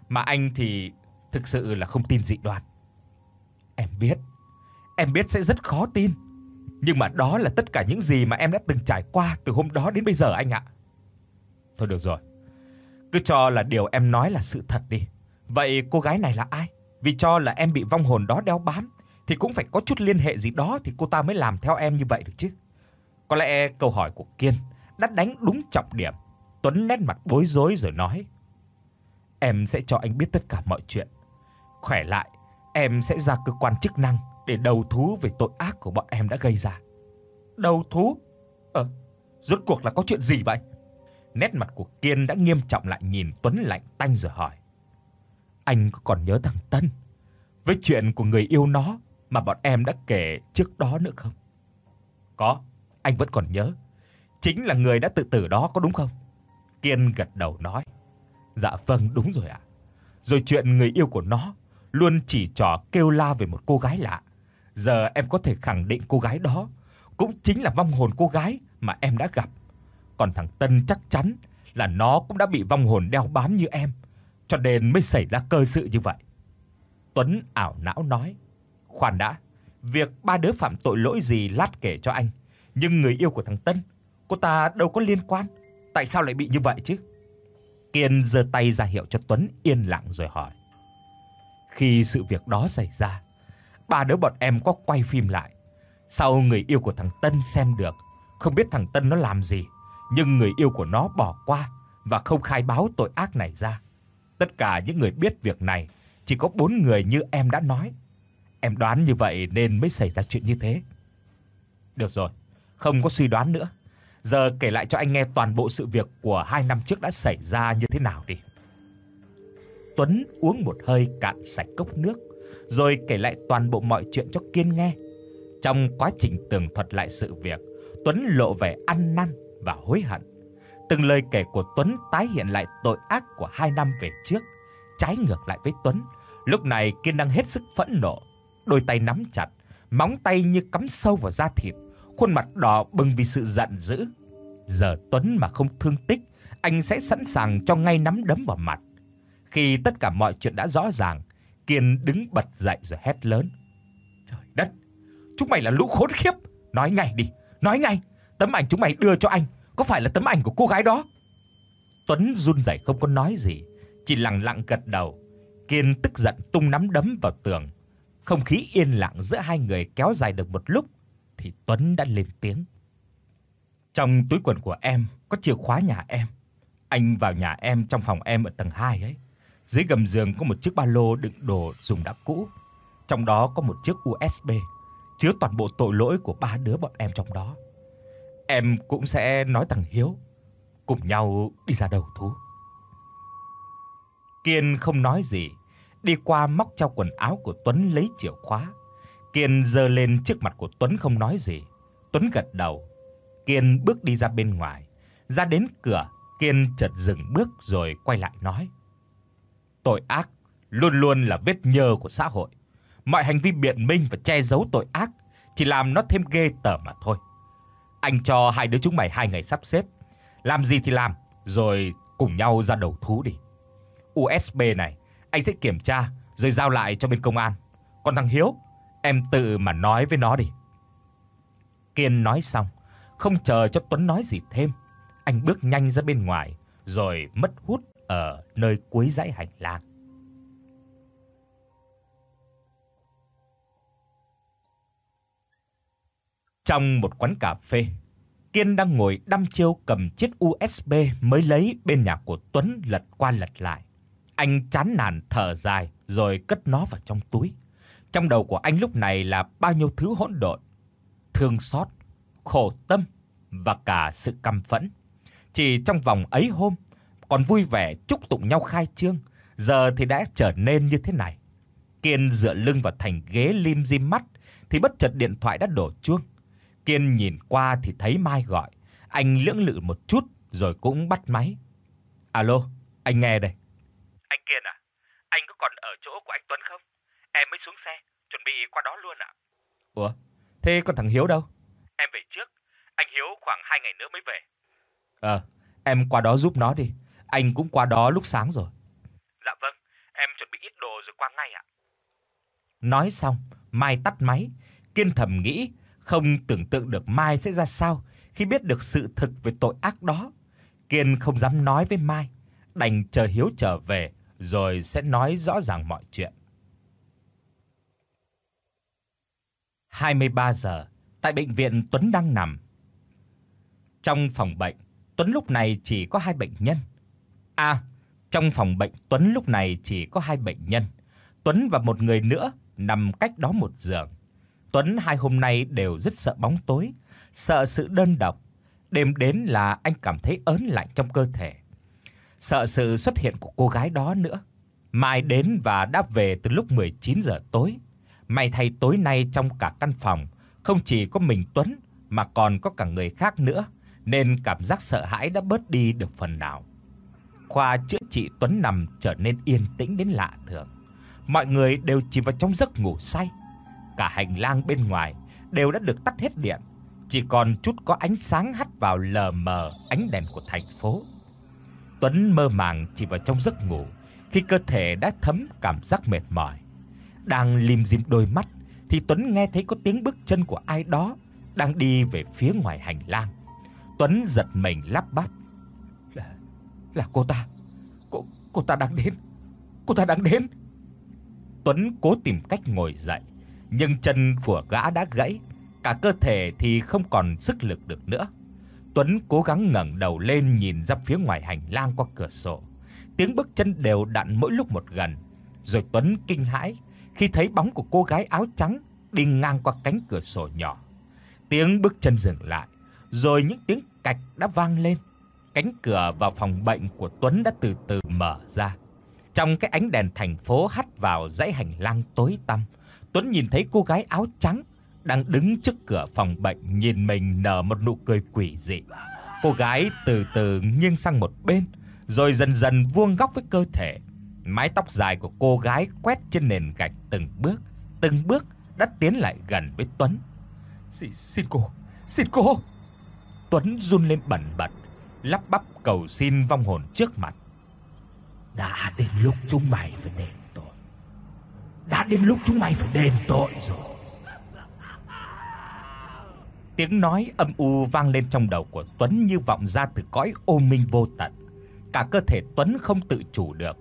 Speaker 1: mà anh thì thực sự là không tin dị đoan." Em biết, em biết sẽ rất khó tin, nhưng mà đó là tất cả những gì mà em đã từng trải qua từ hôm đó đến bây giờ anh ạ. Thôi được rồi. Cứ cho là điều em nói là sự thật đi. Vậy cô gái này là ai? Vì cho là em bị vong hồn đó đeo bám thì cũng phải có chút liên hệ gì đó thì cô ta mới làm theo em như vậy được chứ. Có lẽ câu hỏi của Kiên đã đánh đúng trọng điểm. Tuấn nét mặt bối rối rồi nói: "Em sẽ cho anh biết tất cả mọi chuyện. Khỏe lại, em sẽ ra cơ quan chức năng để đầu thú về tội ác của bọn em đã gây ra." Đầu thú? Ờ, rốt cuộc là có chuyện gì vậy? Nét mặt của Kiên đã nghiêm trọng lại nhìn Tuấn lạnh tanh rồi hỏi: anh có còn nhớ thằng Tân với chuyện của người yêu nó mà bọn em đã kể trước đó nữa không? Có, anh vẫn còn nhớ. Chính là người đã tự tử đó có đúng không? Kiên gật đầu nói. Dạ vâng, đúng rồi ạ. Rồi chuyện người yêu của nó luôn chỉ trỏ kêu la về một cô gái lạ. Giờ em có thể khẳng định cô gái đó cũng chính là vong hồn cô gái mà em đã gặp. Còn thằng Tân chắc chắn là nó cũng đã bị vong hồn đeo bám như em cho nên mới xảy ra cơ sự như vậy. Tuấn ảo não nói: "Khoan đã, việc ba đứa phạm tội lỗi gì lát kể cho anh, nhưng người yêu của thằng Tân, cô ta đâu có liên quan, tại sao lại bị như vậy chứ?" Kiên giơ tay ra hiệu cho Tuấn yên lặng rồi hỏi: "Khi sự việc đó xảy ra, ba đứa bọn em có quay phim lại. Sau người yêu của thằng Tân xem được, không biết thằng Tân nó làm gì, nhưng người yêu của nó bỏ qua và không khai báo tội ác này ra. Tất cả những người biết việc này chỉ có bốn người như em đã nói. Em đoán như vậy nên mới xảy ra chuyện như thế. Được rồi, không có suy đoán nữa. Giờ kể lại cho anh nghe toàn bộ sự việc của hai năm trước đã xảy ra như thế nào đi. Tuấn uống một hơi cạn sạch cốc nước, rồi kể lại toàn bộ mọi chuyện cho Kiên nghe. Trong quá trình tường thuật lại sự việc, Tuấn lộ vẻ ăn năn và hối hận Từng lời kể của Tuấn tái hiện lại tội ác của hai năm về trước, trái ngược lại với Tuấn. Lúc này Kiên đang hết sức phẫn nộ, đôi tay nắm chặt, móng tay như cắm sâu vào da thịt, khuôn mặt đỏ bừng vì sự giận dữ. Giờ Tuấn mà không thương tích, anh sẽ sẵn sàng cho ngay nắm đấm vào mặt. Khi tất cả mọi chuyện đã rõ ràng, Kiên đứng bật dậy rồi hét lớn. Trời đất, chúng mày là lũ khốn khiếp, nói ngay đi, nói ngay, tấm ảnh chúng mày đưa cho anh có phải là tấm ảnh của cô gái đó? Tuấn run rẩy không có nói gì, chỉ lặng lặng gật đầu. Kiên tức giận tung nắm đấm vào tường. Không khí yên lặng giữa hai người kéo dài được một lúc thì Tuấn đã lên tiếng. Trong túi quần của em có chìa khóa nhà em. Anh vào nhà em trong phòng em ở tầng 2 ấy. Dưới gầm giường có một chiếc ba lô đựng đồ dùng đã cũ. Trong đó có một chiếc USB chứa toàn bộ tội lỗi của ba đứa bọn em trong đó em cũng sẽ nói thằng Hiếu cùng nhau đi ra đầu thú. Kiên không nói gì, đi qua móc trong quần áo của Tuấn lấy chìa khóa. Kiên giơ lên trước mặt của Tuấn không nói gì. Tuấn gật đầu. Kiên bước đi ra bên ngoài, ra đến cửa, Kiên chợt dừng bước rồi quay lại nói: "Tội ác luôn luôn là vết nhơ của xã hội. Mọi hành vi biện minh và che giấu tội ác chỉ làm nó thêm ghê tởm mà thôi." Anh cho hai đứa chúng mày hai ngày sắp xếp, làm gì thì làm, rồi cùng nhau ra đầu thú đi. USB này anh sẽ kiểm tra rồi giao lại cho bên công an. Còn thằng Hiếu, em tự mà nói với nó đi. Kiên nói xong, không chờ cho Tuấn nói gì thêm, anh bước nhanh ra bên ngoài rồi mất hút ở nơi cuối dãy hành lang. Trong một quán cà phê, Kiên đang ngồi đăm chiêu cầm chiếc USB mới lấy bên nhà của Tuấn lật qua lật lại. Anh chán nản thở dài rồi cất nó vào trong túi. Trong đầu của anh lúc này là bao nhiêu thứ hỗn độn, thương xót, khổ tâm và cả sự căm phẫn. Chỉ trong vòng ấy hôm, còn vui vẻ chúc tụng nhau khai trương, giờ thì đã trở nên như thế này. Kiên dựa lưng vào thành ghế lim dim mắt thì bất chợt điện thoại đã đổ chuông. Kiên nhìn qua thì thấy Mai gọi, anh lưỡng lự một chút rồi cũng bắt máy. Alo, anh nghe đây. Anh Kiên à, anh có còn ở chỗ của anh Tuấn không? Em mới xuống xe, chuẩn bị qua đó luôn ạ. Ủa, thế còn thằng Hiếu đâu? Em về trước, anh Hiếu khoảng 2 ngày nữa mới về. Ờ, em qua đó giúp nó đi, anh cũng qua đó lúc sáng rồi. Dạ vâng, em chuẩn bị ít đồ rồi qua ngay ạ. Nói xong, Mai tắt máy, Kiên thầm nghĩ không tưởng tượng được Mai sẽ ra sao khi biết được sự thực về tội ác đó. Kiên không dám nói với Mai, đành chờ Hiếu trở về rồi sẽ nói rõ ràng mọi chuyện. 23 giờ, tại bệnh viện Tuấn đang nằm. Trong phòng bệnh, Tuấn lúc này chỉ có hai bệnh nhân. a à, trong phòng bệnh Tuấn lúc này chỉ có hai bệnh nhân, Tuấn và một người nữa nằm cách đó một giường. Tuấn hai hôm nay đều rất sợ bóng tối, sợ sự đơn độc. Đêm đến là anh cảm thấy ớn lạnh trong cơ thể. Sợ sự xuất hiện của cô gái đó nữa. Mai đến và đáp về từ lúc 19 giờ tối. May thay tối nay trong cả căn phòng không chỉ có mình Tuấn mà còn có cả người khác nữa, nên cảm giác sợ hãi đã bớt đi được phần nào. Khoa chữa trị Tuấn nằm trở nên yên tĩnh đến lạ thường. Mọi người đều chìm vào trong giấc ngủ say cả hành lang bên ngoài đều đã được tắt hết điện, chỉ còn chút có ánh sáng hắt vào lờ mờ ánh đèn của thành phố. Tuấn mơ màng chỉ vào trong giấc ngủ khi cơ thể đã thấm cảm giác mệt mỏi. Đang lim dim đôi mắt thì Tuấn nghe thấy có tiếng bước chân của ai đó đang đi về phía ngoài hành lang. Tuấn giật mình lắp bắp. Là là cô ta. Cô cô ta đang đến. Cô ta đang đến. Tuấn cố tìm cách ngồi dậy, nhưng chân của gã đã gãy, cả cơ thể thì không còn sức lực được nữa. Tuấn cố gắng ngẩng đầu lên nhìn ra phía ngoài hành lang qua cửa sổ. Tiếng bước chân đều đặn mỗi lúc một gần, rồi Tuấn kinh hãi khi thấy bóng của cô gái áo trắng đi ngang qua cánh cửa sổ nhỏ. Tiếng bước chân dừng lại, rồi những tiếng cạch đã vang lên. Cánh cửa vào phòng bệnh của Tuấn đã từ từ mở ra. Trong cái ánh đèn thành phố hắt vào dãy hành lang tối tăm, Tuấn nhìn thấy cô gái áo trắng đang đứng trước cửa phòng bệnh nhìn mình nở một nụ cười quỷ dị. Cô gái từ từ nghiêng sang một bên, rồi dần dần vuông góc với cơ thể. Mái tóc dài của cô gái quét trên nền gạch từng bước, từng bước đã tiến lại gần với Tuấn. "Xin xin cô, xin cô." Tuấn run lên bần bật, lắp bắp cầu xin vong hồn trước mặt. "Đã đến lúc chúng mày phải đền đã đến lúc chúng mày phải đền tội rồi. Tiếng nói âm u vang lên trong đầu của Tuấn như vọng ra từ cõi ô minh vô tận. Cả cơ thể Tuấn không tự chủ được,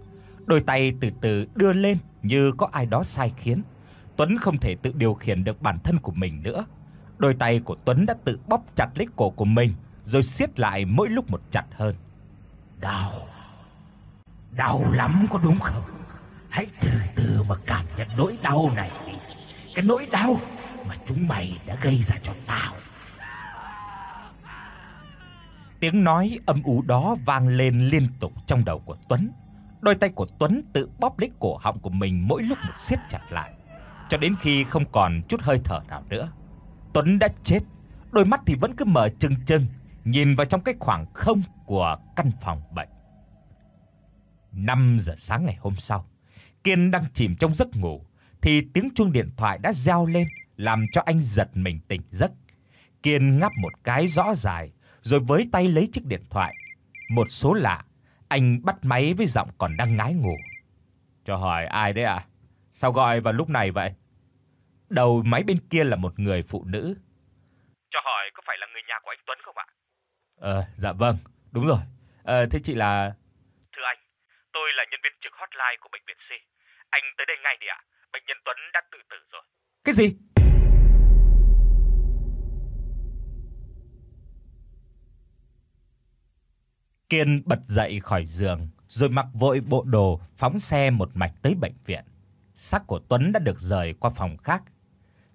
Speaker 1: đôi tay từ từ đưa lên như có ai đó sai khiến. Tuấn không thể tự điều khiển được bản thân của mình nữa. Đôi tay của Tuấn đã tự bóp chặt lấy cổ của mình rồi siết lại mỗi lúc một chặt hơn. Đau. Đau lắm có đúng không? Hãy từ từ mà cảm nhận nỗi đau này đi Cái nỗi đau mà chúng mày đã gây ra cho tao Tiếng nói âm u đó vang lên liên tục trong đầu của Tuấn. Đôi tay của Tuấn tự bóp lấy cổ họng của mình mỗi lúc một siết chặt lại, cho đến khi không còn chút hơi thở nào nữa. Tuấn đã chết, đôi mắt thì vẫn cứ mở trừng trừng nhìn vào trong cái khoảng không của căn phòng bệnh. 5 giờ sáng ngày hôm sau, Kiên đang chìm trong giấc ngủ thì tiếng chuông điện thoại đã reo lên làm cho anh giật mình tỉnh giấc. Kiên ngáp một cái rõ dài rồi với tay lấy chiếc điện thoại. Một số lạ, anh bắt máy với giọng còn đang ngái ngủ. "Cho hỏi ai đấy ạ? À? Sao gọi vào lúc này vậy?" Đầu máy bên kia là một người phụ nữ. "Cho hỏi có phải là người nhà của anh Tuấn không ạ?" "Ờ, dạ vâng, đúng rồi. Ờ thế chị là Thưa anh, tôi là nhân viên trực hotline của bệnh viện anh tới đây ngay đi ạ. À? Bệnh nhân Tuấn đã tự tử rồi. Cái gì? Kiên bật dậy khỏi giường, rồi mặc vội bộ đồ, phóng xe một mạch tới bệnh viện. Xác của Tuấn đã được rời qua phòng khác.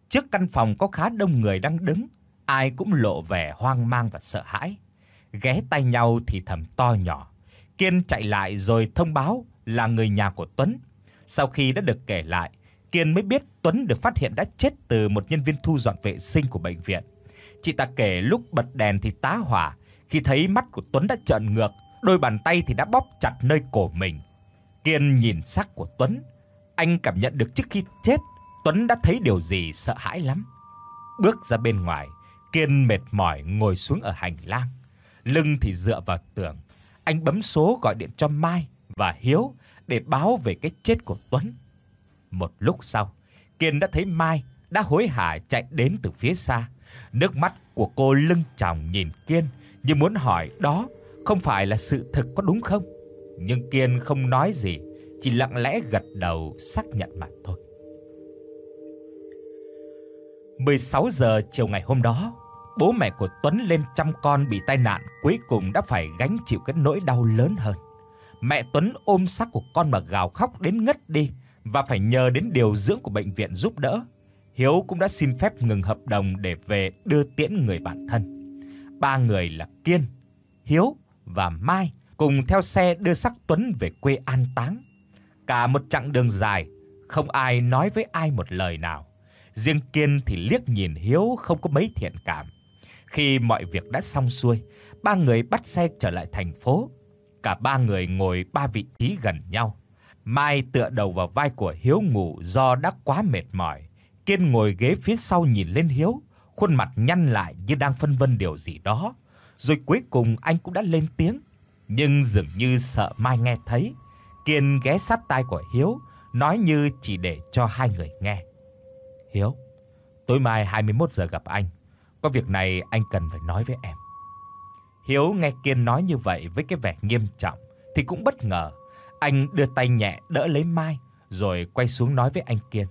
Speaker 1: Trước căn phòng có khá đông người đang đứng, ai cũng lộ vẻ hoang mang và sợ hãi. Ghé tay nhau thì thầm to nhỏ. Kiên chạy lại rồi thông báo là người nhà của Tuấn sau khi đã được kể lại, Kiên mới biết Tuấn được phát hiện đã chết từ một nhân viên thu dọn vệ sinh của bệnh viện. Chị ta kể lúc bật đèn thì tá hỏa, khi thấy mắt của Tuấn đã trợn ngược, đôi bàn tay thì đã bóp chặt nơi cổ mình. Kiên nhìn sắc của Tuấn, anh cảm nhận được trước khi chết, Tuấn đã thấy điều gì sợ hãi lắm. Bước ra bên ngoài, Kiên mệt mỏi ngồi xuống ở hành lang, lưng thì dựa vào tường. Anh bấm số gọi điện cho Mai và Hiếu để báo về cái chết của Tuấn. Một lúc sau, Kiên đã thấy Mai đã hối hả chạy đến từ phía xa. Nước mắt của cô lưng tròng nhìn Kiên như muốn hỏi đó không phải là sự thật có đúng không? Nhưng Kiên không nói gì, chỉ lặng lẽ gật đầu xác nhận mà thôi. 16 giờ chiều ngày hôm đó, bố mẹ của Tuấn lên chăm con bị tai nạn cuối cùng đã phải gánh chịu cái nỗi đau lớn hơn mẹ Tuấn ôm xác của con mà gào khóc đến ngất đi và phải nhờ đến điều dưỡng của bệnh viện giúp đỡ. Hiếu cũng đã xin phép ngừng hợp đồng để về đưa tiễn người bạn thân. Ba người là Kiên, Hiếu và Mai cùng theo xe đưa xác Tuấn về quê an táng. Cả một chặng đường dài, không ai nói với ai một lời nào. Riêng Kiên thì liếc nhìn Hiếu không có mấy thiện cảm. Khi mọi việc đã xong xuôi, ba người bắt xe trở lại thành phố cả ba người ngồi ba vị trí gần nhau. Mai tựa đầu vào vai của Hiếu ngủ do đã quá mệt mỏi, Kiên ngồi ghế phía sau nhìn lên Hiếu, khuôn mặt nhăn lại như đang phân vân điều gì đó. Rồi cuối cùng anh cũng đã lên tiếng, nhưng dường như sợ Mai nghe thấy. Kiên ghé sát tai của Hiếu, nói như chỉ để cho hai người nghe. "Hiếu, tối mai 21 giờ gặp anh, có việc này anh cần phải nói với em." Hiếu nghe Kiên nói như vậy với cái vẻ nghiêm trọng thì cũng bất ngờ. Anh đưa tay nhẹ đỡ lấy Mai rồi quay xuống nói với anh Kiên.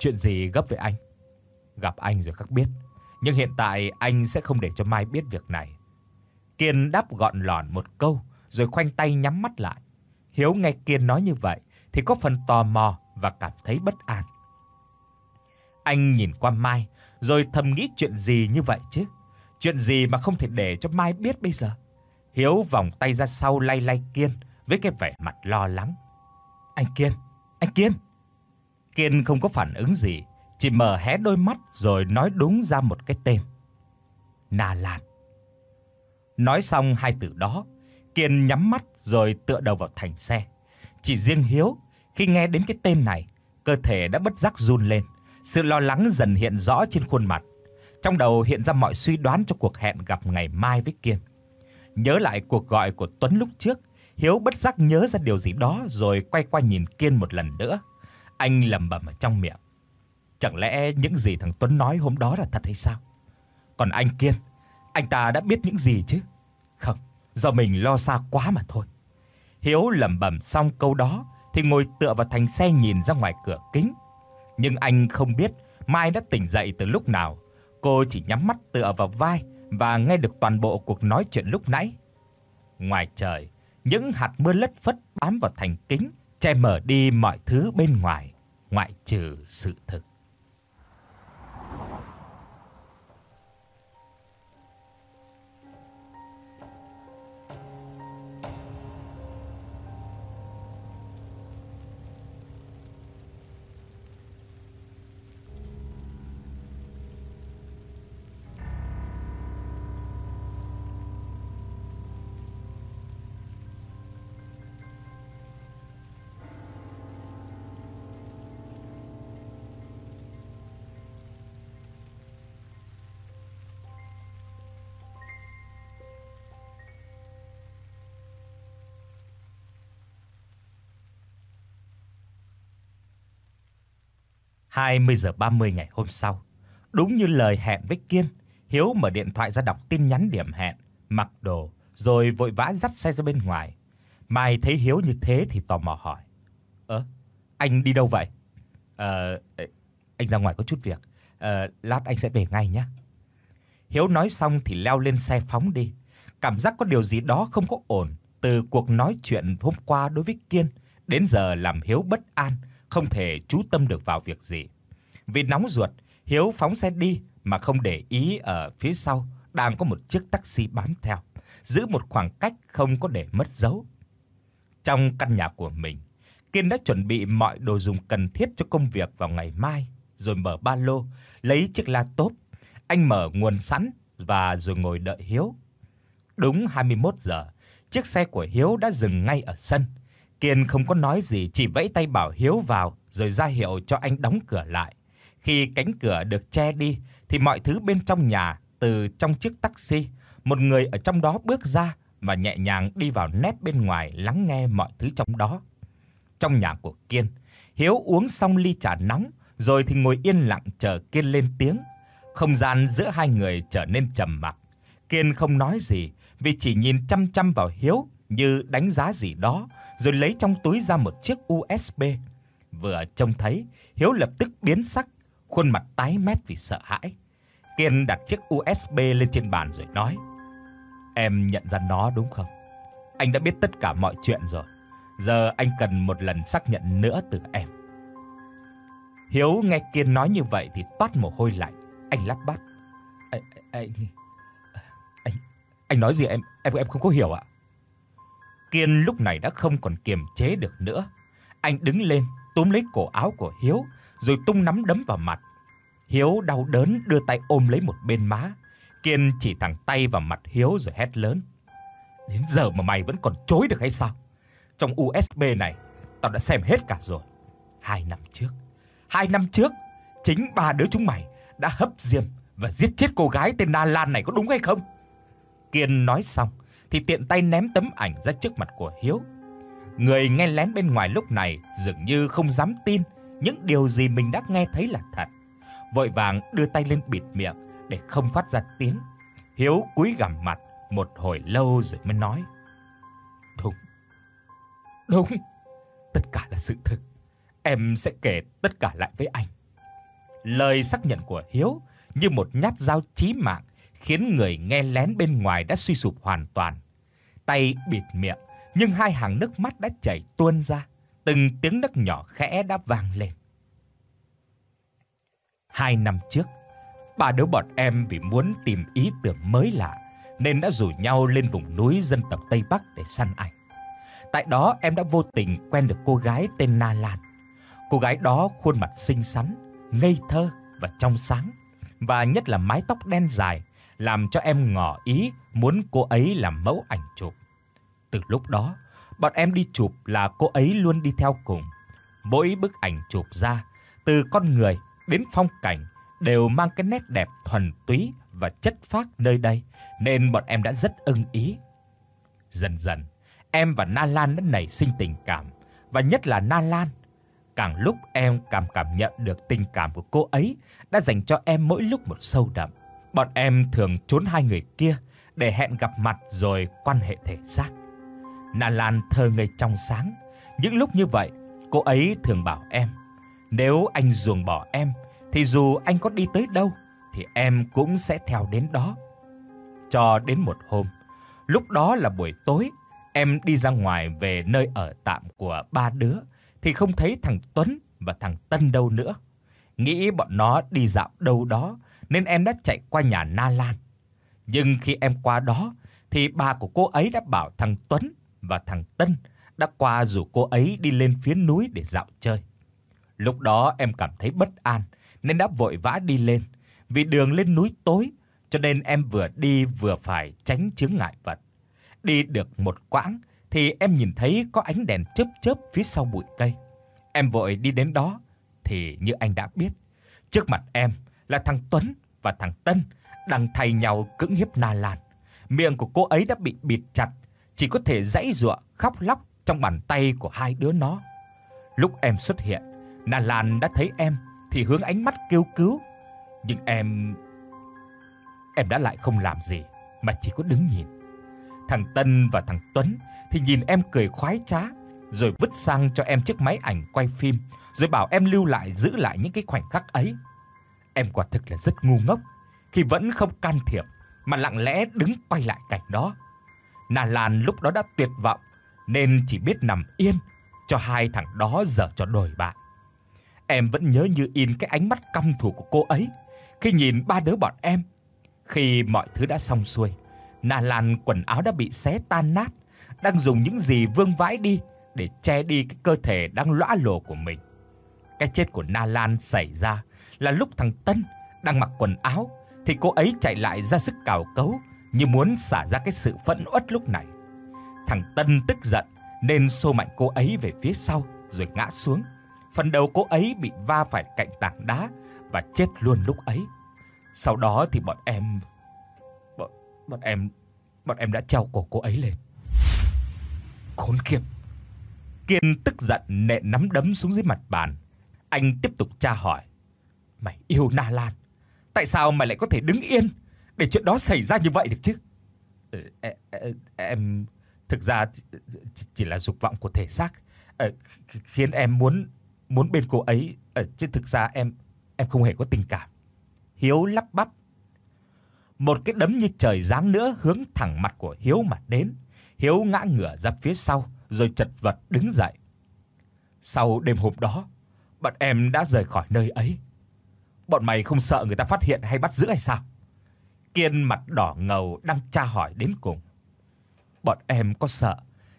Speaker 1: Chuyện gì gấp với anh? Gặp anh rồi khắc biết, nhưng hiện tại anh sẽ không để cho Mai biết việc này. Kiên đáp gọn lỏn một câu rồi khoanh tay nhắm mắt lại. Hiếu nghe Kiên nói như vậy thì có phần tò mò và cảm thấy bất an. Anh nhìn qua Mai rồi thầm nghĩ chuyện gì như vậy chứ? Chuyện gì mà không thể để cho Mai biết bây giờ? Hiếu vòng tay ra sau lay lay Kiên với cái vẻ mặt lo lắng. Anh Kiên, anh Kiên. Kiên không có phản ứng gì, chỉ mở hé đôi mắt rồi nói đúng ra một cái tên. Na Lan. Nói xong hai từ đó, Kiên nhắm mắt rồi tựa đầu vào thành xe. Chỉ riêng Hiếu, khi nghe đến cái tên này, cơ thể đã bất giác run lên, sự lo lắng dần hiện rõ trên khuôn mặt. Trong đầu hiện ra mọi suy đoán cho cuộc hẹn gặp ngày mai với Kiên. Nhớ lại cuộc gọi của Tuấn lúc trước, Hiếu bất giác nhớ ra điều gì đó rồi quay qua nhìn Kiên một lần nữa. Anh lẩm bẩm ở trong miệng. Chẳng lẽ những gì thằng Tuấn nói hôm đó là thật hay sao? Còn anh Kiên, anh ta đã biết những gì chứ? Không, do mình lo xa quá mà thôi. Hiếu lẩm bẩm xong câu đó thì ngồi tựa vào thành xe nhìn ra ngoài cửa kính. Nhưng anh không biết Mai đã tỉnh dậy từ lúc nào Cô chỉ nhắm mắt tựa vào vai và nghe được toàn bộ cuộc nói chuyện lúc nãy. Ngoài trời, những hạt mưa lất phất bám vào thành kính, che mờ đi mọi thứ bên ngoài, ngoại trừ sự thực. 20 giờ 30 ngày hôm sau, đúng như lời hẹn với Kiên, Hiếu mở điện thoại ra đọc tin nhắn điểm hẹn, mặc đồ rồi vội vã dắt xe ra bên ngoài. Mai thấy Hiếu như thế thì tò mò hỏi: "Ơ, anh đi đâu vậy?" "Ờ, anh ra ngoài có chút việc, ờ lát anh sẽ về ngay nhé." Hiếu nói xong thì leo lên xe phóng đi. Cảm giác có điều gì đó không có ổn từ cuộc nói chuyện hôm qua đối với Kiên đến giờ làm Hiếu bất an không thể chú tâm được vào việc gì. Vì nóng ruột, Hiếu phóng xe đi mà không để ý ở phía sau đang có một chiếc taxi bám theo, giữ một khoảng cách không có để mất dấu. Trong căn nhà của mình, Kiên đã chuẩn bị mọi đồ dùng cần thiết cho công việc vào ngày mai, rồi mở ba lô, lấy chiếc laptop, anh mở nguồn sẵn và rồi ngồi đợi Hiếu. Đúng 21 giờ, chiếc xe của Hiếu đã dừng ngay ở sân. Kiên không có nói gì, chỉ vẫy tay bảo Hiếu vào rồi ra hiệu cho anh đóng cửa lại. Khi cánh cửa được che đi thì mọi thứ bên trong nhà, từ trong chiếc taxi, một người ở trong đó bước ra và nhẹ nhàng đi vào nép bên ngoài lắng nghe mọi thứ trong đó. Trong nhà của Kiên, Hiếu uống xong ly trà nóng rồi thì ngồi yên lặng chờ Kiên lên tiếng. Không gian giữa hai người trở nên trầm mặc. Kiên không nói gì vì chỉ nhìn chăm chăm vào Hiếu như đánh giá gì đó, rồi lấy trong túi ra một chiếc USB. Vừa trông thấy, Hiếu lập tức biến sắc, khuôn mặt tái mét vì sợ hãi. Kiên đặt chiếc USB lên trên bàn rồi nói: "Em nhận ra nó đúng không? Anh đã biết tất cả mọi chuyện rồi. Giờ anh cần một lần xác nhận nữa từ em." Hiếu nghe Kiên nói như vậy thì toát mồ hôi lạnh, anh lắp bắp: "Anh anh anh nói gì em em em không có hiểu ạ." Kiên lúc này đã không còn kiềm chế được nữa. Anh đứng lên, túm lấy cổ áo của Hiếu rồi tung nắm đấm vào mặt. Hiếu đau đớn đưa tay ôm lấy một bên má. Kiên chỉ thẳng tay vào mặt Hiếu rồi hét lớn. Đến giờ mà mày vẫn còn chối được hay sao? Trong USB này, tao đã xem hết cả rồi. Hai năm trước, hai năm trước, chính ba đứa chúng mày đã hấp diêm và giết chết cô gái tên Na Lan này có đúng hay không? Kiên nói xong, thì tiện tay ném tấm ảnh ra trước mặt của Hiếu. Người nghe lén bên ngoài lúc này dường như không dám tin những điều gì mình đã nghe thấy là thật. Vội vàng đưa tay lên bịt miệng để không phát ra tiếng. Hiếu cúi gằm mặt một hồi lâu rồi mới nói: "Đúng. Đúng. Tất cả là sự thật. Em sẽ kể tất cả lại với anh." Lời xác nhận của Hiếu như một nhát dao chí mạng khiến người nghe lén bên ngoài đã suy sụp hoàn toàn. Tay bịt miệng, nhưng hai hàng nước mắt đã chảy tuôn ra, từng tiếng nấc nhỏ khẽ đã vang lên. Hai năm trước, ba đứa bọn em vì muốn tìm ý tưởng mới lạ nên đã rủ nhau lên vùng núi dân tộc Tây Bắc để săn ảnh. Tại đó em đã vô tình quen được cô gái tên Na Lan. Cô gái đó khuôn mặt xinh xắn, ngây thơ và trong sáng và nhất là mái tóc đen dài làm cho em ngỏ ý muốn cô ấy làm mẫu ảnh chụp. Từ lúc đó, bọn em đi chụp là cô ấy luôn đi theo cùng. Mỗi bức ảnh chụp ra, từ con người đến phong cảnh đều mang cái nét đẹp thuần túy và chất phác nơi đây, nên bọn em đã rất ưng ý. Dần dần, em và Na Lan đã nảy sinh tình cảm, và nhất là Na Lan. Càng lúc em cảm cảm nhận được tình cảm của cô ấy đã dành cho em mỗi lúc một sâu đậm. Bọn em thường trốn hai người kia để hẹn gặp mặt rồi quan hệ thể xác. Na Lan thơ ngây trong sáng, những lúc như vậy, cô ấy thường bảo em, nếu anh ruồng bỏ em thì dù anh có đi tới đâu thì em cũng sẽ theo đến đó. Cho đến một hôm, lúc đó là buổi tối, em đi ra ngoài về nơi ở tạm của ba đứa thì không thấy thằng Tuấn và thằng Tân đâu nữa. Nghĩ bọn nó đi dạo đâu đó nên em đã chạy qua nhà Na Lan. Nhưng khi em qua đó thì ba của cô ấy đã bảo thằng Tuấn và thằng Tân đã qua rủ cô ấy đi lên phía núi để dạo chơi. Lúc đó em cảm thấy bất an nên đã vội vã đi lên, vì đường lên núi tối cho nên em vừa đi vừa phải tránh chướng ngại vật. Đi được một quãng thì em nhìn thấy có ánh đèn chớp chớp phía sau bụi cây. Em vội đi đến đó thì như anh đã biết, trước mặt em là thằng Tuấn và thằng Tân đang thay nhau cưỡng hiếp Na Lan. Miệng của cô ấy đã bị bịt chặt, chỉ có thể giãy giụa khóc lóc trong bàn tay của hai đứa nó. Lúc em xuất hiện, Na Lan đã thấy em thì hướng ánh mắt kêu cứu, nhưng em em đã lại không làm gì mà chỉ có đứng nhìn. Thằng Tân và thằng Tuấn thì nhìn em cười khoái trá rồi vứt sang cho em chiếc máy ảnh quay phim, rồi bảo em lưu lại giữ lại những cái khoảnh khắc ấy. Em quả thực là rất ngu ngốc khi vẫn không can thiệp mà lặng lẽ đứng quay lại cảnh đó. Na Lan lúc đó đã tuyệt vọng nên chỉ biết nằm yên cho hai thằng đó giở trò đồi bại. Em vẫn nhớ như in cái ánh mắt căm thù của cô ấy khi nhìn ba đứa bọn em. Khi mọi thứ đã xong xuôi, Na Lan quần áo đã bị xé tan nát, đang dùng những gì vương vãi đi để che đi cái cơ thể đang lõa lồ của mình. Cái chết của Na Lan xảy ra là lúc thằng Tân đang mặc quần áo thì cô ấy chạy lại ra sức cào cấu như muốn xả ra cái sự phẫn uất lúc này. Thằng Tân tức giận nên xô mạnh cô ấy về phía sau rồi ngã xuống. Phần đầu cô ấy bị va phải cạnh tảng đá và chết luôn lúc ấy. Sau đó thì bọn em bọn bọn em bọn em đã treo cổ cô ấy lên. Khốn kiếp. Kiên tức giận nện nắm đấm xuống dưới mặt bàn. Anh tiếp tục tra hỏi Mày yêu Na Lan, tại sao mày lại có thể đứng yên để chuyện đó xảy ra như vậy được chứ? Ờ, em thực ra chỉ là dục vọng của thể xác ờ, khiến em muốn muốn bên cô ấy ờ, chứ thực ra em em không hề có tình cảm. Hiếu lắp bắp. Một cái đấm như trời giáng nữa hướng thẳng mặt của Hiếu mà đến. Hiếu ngã ngửa ra phía sau rồi chật vật đứng dậy. Sau đêm hôm đó, bọn em đã rời khỏi nơi ấy bọn mày không sợ người ta phát hiện hay bắt giữ hay sao?" Kiên mặt đỏ ngầu đang tra hỏi đến cùng. Bọn em có sợ,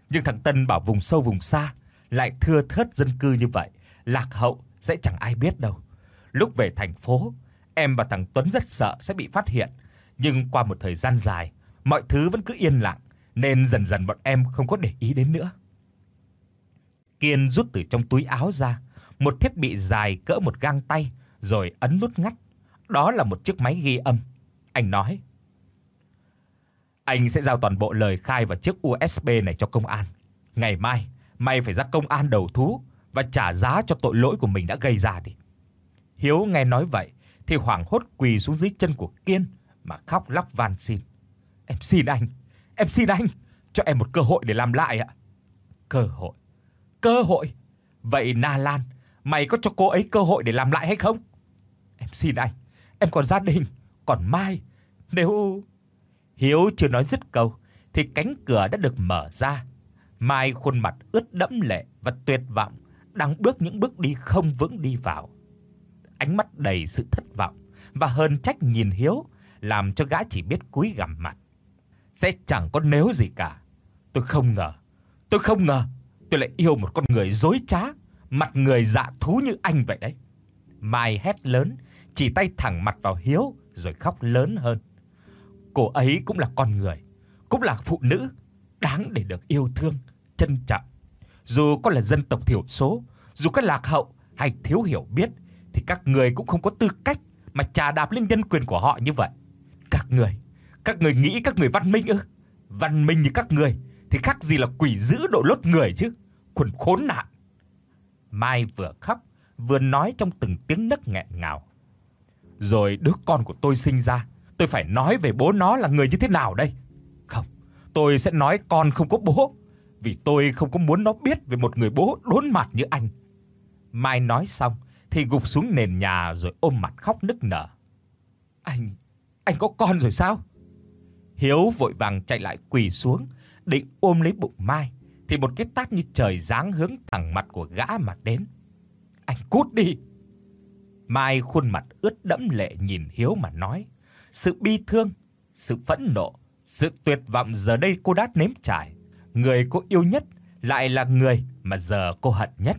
Speaker 1: nhưng thằng Tân bảo vùng sâu vùng xa lại thưa thớt dân cư như vậy, lạc hậu sẽ chẳng ai biết đâu. Lúc về thành phố, em và thằng Tuấn rất sợ sẽ bị phát hiện, nhưng qua một thời gian dài, mọi thứ vẫn cứ yên lặng nên dần dần bọn em không có để ý đến nữa. Kiên rút từ trong túi áo ra một thiết bị dài cỡ một gang tay rồi ấn nút ngắt. Đó là một chiếc máy ghi âm. Anh nói: "Anh sẽ giao toàn bộ lời khai và chiếc USB này cho công an. Ngày mai mày phải ra công an đầu thú và trả giá cho tội lỗi của mình đã gây ra đi." Hiếu nghe nói vậy thì hoảng hốt quỳ xuống dưới chân của Kiên mà khóc lóc van xin. "Em xin anh, em xin anh, cho em một cơ hội để làm lại ạ." Cơ hội? Cơ hội? Vậy Na Lan, mày có cho cô ấy cơ hội để làm lại hay không? Em xin anh, em còn gia đình, còn Mai, nếu Hiếu chưa nói dứt câu thì cánh cửa đã được mở ra. Mai khuôn mặt ướt đẫm lệ và tuyệt vọng đang bước những bước đi không vững đi vào. Ánh mắt đầy sự thất vọng và hờn trách nhìn Hiếu, làm cho gã chỉ biết cúi gằm mặt. Sẽ chẳng có nếu gì cả. Tôi không ngờ, tôi không ngờ tôi lại yêu một con người dối trá, mặt người dạ thú như anh vậy đấy. Mai hét lớn chỉ tay thẳng mặt vào Hiếu rồi khóc lớn hơn. Cô ấy cũng là con người, cũng là phụ nữ, đáng để được yêu thương, trân trọng. Dù có là dân tộc thiểu số, dù có lạc hậu hay thiếu hiểu biết thì các người cũng không có tư cách mà trà đạp lên nhân quyền của họ như vậy. Các người, các người nghĩ các người văn minh ư? Văn minh như các người thì khác gì là quỷ dữ độ lốt người chứ, quần khốn nạn. Mai vừa khóc vừa nói trong từng tiếng nấc nghẹn ngào rồi đứa con của tôi sinh ra, tôi phải nói về bố nó là người như thế nào đây? Không, tôi sẽ nói con không có bố, vì tôi không có muốn nó biết về một người bố đốn mặt như anh. Mai nói xong thì gục xuống nền nhà rồi ôm mặt khóc nức nở. Anh, anh có con rồi sao? Hiếu vội vàng chạy lại quỳ xuống, định ôm lấy bụng Mai thì một cái tát như trời giáng hướng thẳng mặt của gã mà đến. Anh cút đi. Mai khuôn mặt ướt đẫm lệ nhìn Hiếu mà nói, sự bi thương, sự phẫn nộ, sự tuyệt vọng giờ đây cô đát nếm trải, người cô yêu nhất lại là người mà giờ cô hận nhất.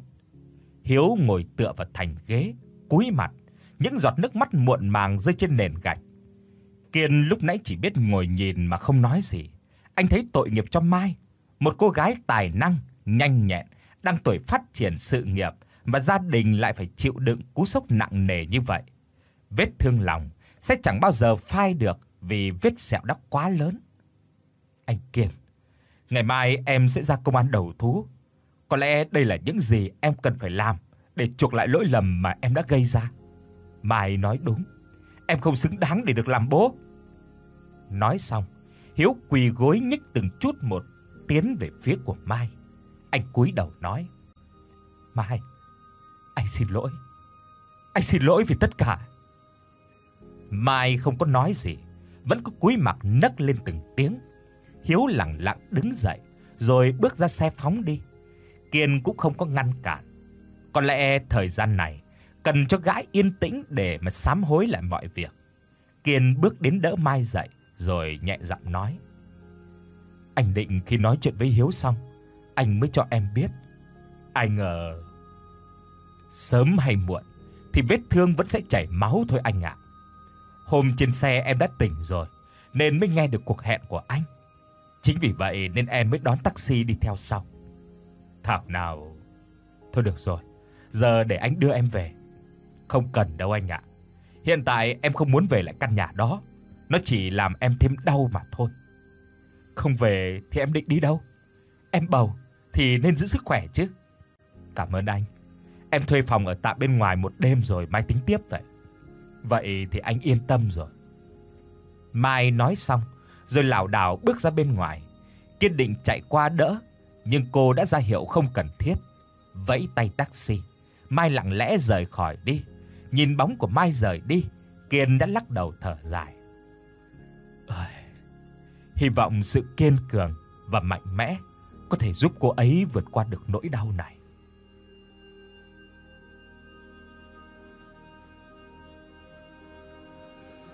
Speaker 1: Hiếu ngồi tựa vào thành ghế, cúi mặt, những giọt nước mắt muộn màng rơi trên nền gạch. Kiên lúc nãy chỉ biết ngồi nhìn mà không nói gì. Anh thấy tội nghiệp cho Mai, một cô gái tài năng, nhanh nhẹn, đang tuổi phát triển sự nghiệp mà gia đình lại phải chịu đựng cú sốc nặng nề như vậy. Vết thương lòng sẽ chẳng bao giờ phai được vì vết sẹo đã quá lớn. Anh Kiên, ngày mai em sẽ ra công an đầu thú. Có lẽ đây là những gì em cần phải làm để chuộc lại lỗi lầm mà em đã gây ra. Mai nói đúng, em không xứng đáng để được làm bố. Nói xong, Hiếu quỳ gối nhích từng chút một tiến về phía của Mai. Anh cúi đầu nói: "Mai, anh xin lỗi. Anh xin lỗi vì tất cả. Mai không có nói gì, vẫn cứ cúi mặt nấc lên từng tiếng. Hiếu lặng lặng đứng dậy, rồi bước ra xe phóng đi. Kiên cũng không có ngăn cản. Có lẽ thời gian này cần cho gái yên tĩnh để mà sám hối lại mọi việc. Kiên bước đến đỡ Mai dậy rồi nhẹ giọng nói: "Anh định khi nói chuyện với Hiếu xong, anh mới cho em biết. Anh ngờ Sớm hay muộn thì vết thương vẫn sẽ chảy máu thôi anh ạ. Hôm trên xe em đã tỉnh rồi nên mới nghe được cuộc hẹn của anh. Chính vì vậy nên em mới đón taxi đi theo sau. Thảo nào. Thôi được rồi, giờ để anh đưa em về. Không cần đâu anh ạ. Hiện tại em không muốn về lại căn nhà đó, nó chỉ làm em thêm đau mà thôi. Không về thì em định đi đâu? Em bầu thì nên giữ sức khỏe chứ. Cảm ơn anh. Em thuê phòng ở tạm bên ngoài một đêm rồi mai tính tiếp vậy. Vậy thì anh yên tâm rồi. Mai nói xong, rồi lảo đảo bước ra bên ngoài, kiên định chạy qua đỡ, nhưng cô đã ra hiệu không cần thiết, vẫy tay taxi. Mai lặng lẽ rời khỏi đi. Nhìn bóng của Mai rời đi, Kiên đã lắc đầu thở dài. Ôi, hy vọng sự kiên cường và mạnh mẽ có thể giúp cô ấy vượt qua được nỗi đau này.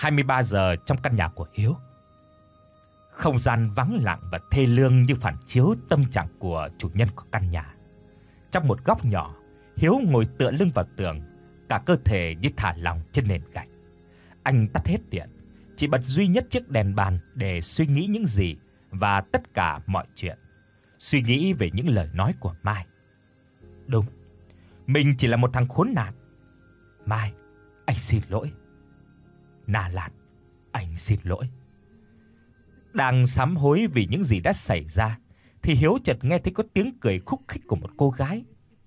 Speaker 1: 23 giờ trong căn nhà của Hiếu. Không gian vắng lặng và thê lương như phản chiếu tâm trạng của chủ nhân của căn nhà. Trong một góc nhỏ, Hiếu ngồi tựa lưng vào tường, cả cơ thể như thả lỏng trên nền gạch. Anh tắt hết điện, chỉ bật duy nhất chiếc đèn bàn để suy nghĩ những gì và tất cả mọi chuyện. Suy nghĩ về những lời nói của Mai. Đúng, mình chỉ là một thằng khốn nạn. Mai, anh xin lỗi. Na Lạt, anh xin lỗi. Đang sám hối vì những gì đã xảy ra thì Hiếu chợt nghe thấy có tiếng cười khúc khích của một cô gái,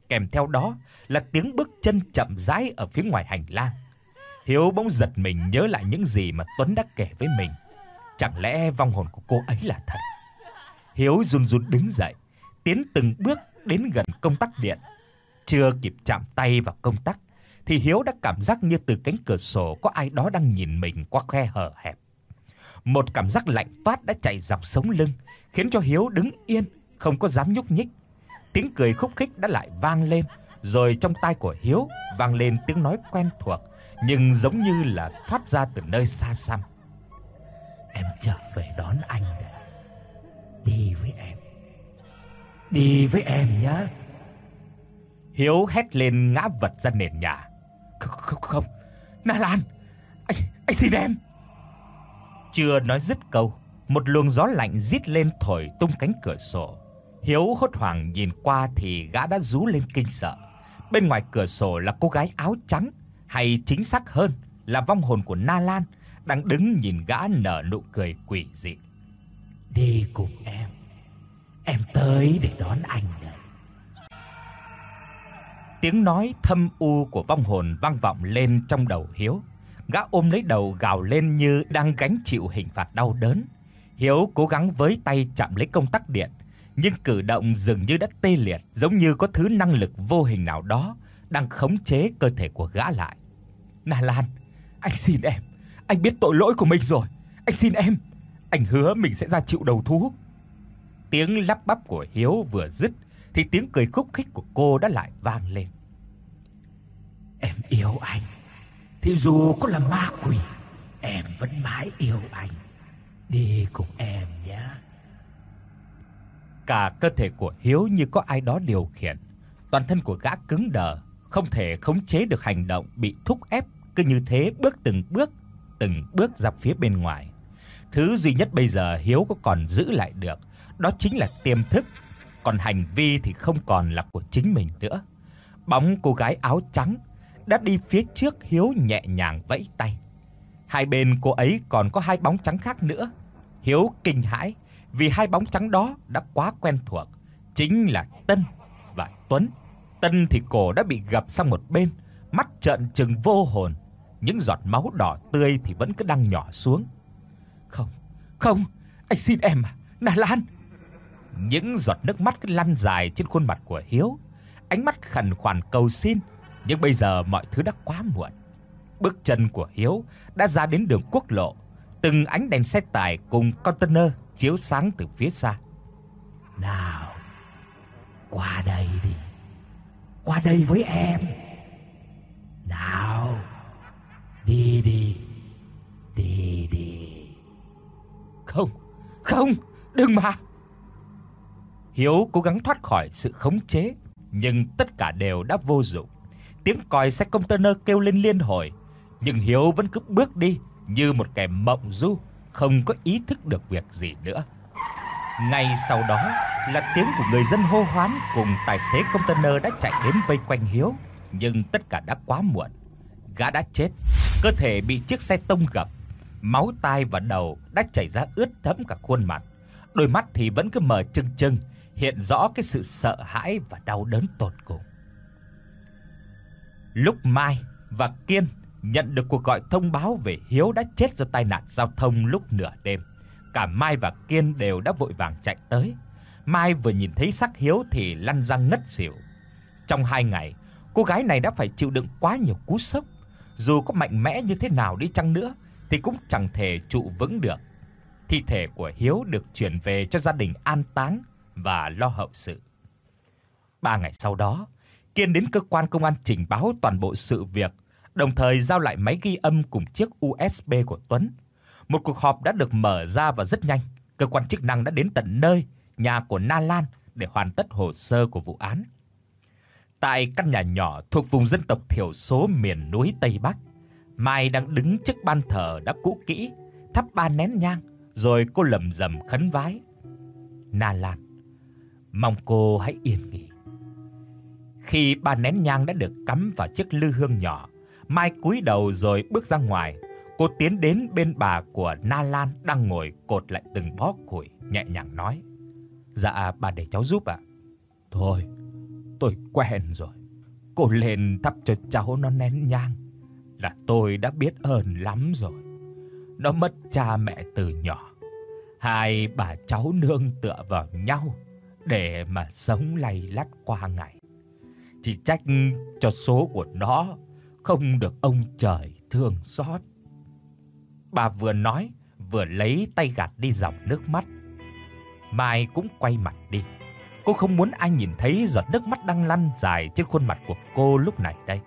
Speaker 1: kèm theo đó là tiếng bước chân chậm rãi ở phía ngoài hành lang. Hiếu bỗng giật mình nhớ lại những gì mà Tuấn đã kể với mình. Chẳng lẽ vong hồn của cô ấy là thật? Hiếu run run đứng dậy, tiến từng bước đến gần công tắc điện. Chưa kịp chạm tay vào công tắc thì Hiếu đã cảm giác như từ cánh cửa sổ có ai đó đang nhìn mình qua khe hở hẹp. Một cảm giác lạnh toát đã chạy dọc sống lưng, khiến cho Hiếu đứng yên, không có dám nhúc nhích. Tiếng cười khúc khích đã lại vang lên, rồi trong tai của Hiếu vang lên tiếng nói quen thuộc, nhưng giống như là thoát ra từ nơi xa xăm. Em trở về đón anh đấy. Đi với em. Đi với em nhé. Hiếu hét lên ngã vật ra nền nhà. Không, không, Na Lan, anh anh xin em. Chưa nói dứt câu, một luồng gió lạnh rít lên thổi tung cánh cửa sổ. Hiếu hốt hoảng nhìn qua thì gã đã rú lên kinh sợ. Bên ngoài cửa sổ là cô gái áo trắng, hay chính xác hơn là vong hồn của Na Lan đang đứng nhìn gã nở nụ cười quỷ dị. "Đi cùng em. Em tới để đón anh." tiếng nói thâm u của vong hồn vang vọng lên trong đầu Hiếu. Gã ôm lấy đầu gào lên như đang gánh chịu hình phạt đau đớn. Hiếu cố gắng với tay chạm lấy công tắc điện, nhưng cử động dường như đã tê liệt, giống như có thứ năng lực vô hình nào đó đang khống chế cơ thể của gã lại. "Na Lan, anh xin em, anh biết tội lỗi của mình rồi, anh xin em, anh hứa mình sẽ ra chịu đầu thú." Tiếng lắp bắp của Hiếu vừa dứt thì tiếng cười khúc khích của cô đã lại vang lên. Em yêu anh. Thì dù có là ma quỷ, em vẫn mãi yêu anh. Đi cùng em nhé. Cả cơ thể của Hiếu như có ai đó điều khiển, toàn thân của gã cứng đờ, không thể khống chế được hành động bị thúc ép cứ như thế bước từng bước, từng bước dọc phía bên ngoài. Thứ duy nhất bây giờ Hiếu có còn giữ lại được, đó chính là tiềm thức còn hành vi thì không còn là của chính mình nữa. Bóng cô gái áo trắng đã đi phía trước Hiếu nhẹ nhàng vẫy tay. Hai bên cô ấy còn có hai bóng trắng khác nữa. Hiếu kinh hãi vì hai bóng trắng đó đã quá quen thuộc, chính là Tân và Tuấn. Tân thì cổ đã bị gập sang một bên, mắt trợn trừng vô hồn, những giọt máu đỏ tươi thì vẫn cứ đang nhỏ xuống. Không, không, anh xin em à, Nà Lan, những giọt nước mắt lăn dài trên khuôn mặt của Hiếu, ánh mắt khẩn khoản cầu xin, nhưng bây giờ mọi thứ đã quá muộn. Bước chân của Hiếu đã ra đến đường quốc lộ, từng ánh đèn xe tải cùng container chiếu sáng từ phía xa. "Nào, qua đây đi. Qua đây với em. Nào, đi đi. Đi đi." "Không, không, đừng mà." Hiếu cố gắng thoát khỏi sự khống chế, nhưng tất cả đều đã vô dụng. Tiếng còi xe container kêu lên liên hồi, nhưng Hiếu vẫn cứ bước đi như một kẻ mộng du, không có ý thức được việc gì nữa. Ngay sau đó là tiếng của người dân hô hoán cùng tài xế container đã chạy đến vây quanh Hiếu, nhưng tất cả đã quá muộn. Gã đã chết, cơ thể bị chiếc xe tông gập, máu tai và đầu đã chảy ra ướt thấm cả khuôn mặt. Đôi mắt thì vẫn cứ mở trừng trừng, hiện rõ cái sự sợ hãi và đau đớn tột cùng. Lúc Mai và Kiên nhận được cuộc gọi thông báo về Hiếu đã chết do tai nạn giao thông lúc nửa đêm, cả Mai và Kiên đều đã vội vàng chạy tới. Mai vừa nhìn thấy xác Hiếu thì lăn ra ngất xỉu. Trong hai ngày, cô gái này đã phải chịu đựng quá nhiều cú sốc, dù có mạnh mẽ như thế nào đi chăng nữa thì cũng chẳng thể trụ vững được. Thi thể của Hiếu được chuyển về cho gia đình an táng và lo hậu sự. 3 ngày sau đó, Kiên đến cơ quan công an trình báo toàn bộ sự việc, đồng thời giao lại máy ghi âm cùng chiếc USB của Tuấn. Một cuộc họp đã được mở ra và rất nhanh, cơ quan chức năng đã đến tận nơi, nhà của Na Lan để hoàn tất hồ sơ của vụ án. Tại căn nhà nhỏ thuộc vùng dân tộc thiểu số miền núi Tây Bắc, Mai đang đứng trước ban thờ đã cũ kỹ, thắp ba nén nhang, rồi cô lẩm rẩm khấn vái. Na Lan, Mong cô hãy yên nghỉ. Khi ba nén nhang đã được cắm vào chiếc lư hương nhỏ, Mai cúi đầu rồi bước ra ngoài. Cô tiến đến bên bà của Na Lan đang ngồi cột lại từng bó củi, nhẹ nhàng nói: "Dạ bà để cháu giúp ạ." "Thôi, tôi quen rồi. Cô lên thắp cho cháu nó nén nhang là tôi đã biết ơn lắm rồi. Nó mất cha mẹ từ nhỏ, hai bà cháu nương tựa vào nhau để mà sống lay lắt qua ngày. Chỉ trách cho số của nó không được ông trời thương xót. Bà vừa nói vừa lấy tay gạt đi dòng nước mắt. Mai cũng quay mặt đi. Cô không muốn ai nhìn thấy giọt nước mắt đang lăn dài trên khuôn mặt của cô lúc này đây.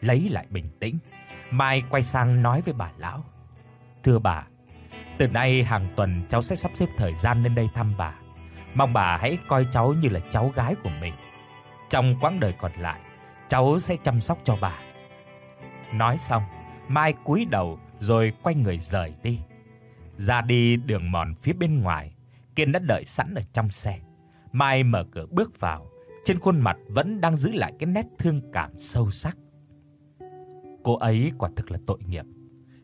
Speaker 1: Lấy lại bình tĩnh, Mai quay sang nói với bà lão: "Thưa bà, từ nay hàng tuần cháu sẽ sắp xếp thời gian lên đây thăm bà. Mong bà hãy coi cháu như là cháu gái của mình. Trong quãng đời còn lại, cháu sẽ chăm sóc cho bà. Nói xong, Mai cúi đầu rồi quay người rời đi. Ra đi đường mòn phía bên ngoài, Kiên đã đợi sẵn ở trong xe. Mai mở cửa bước vào, trên khuôn mặt vẫn đang giữ lại cái nét thương cảm sâu sắc. Cô ấy quả thực là tội nghiệp.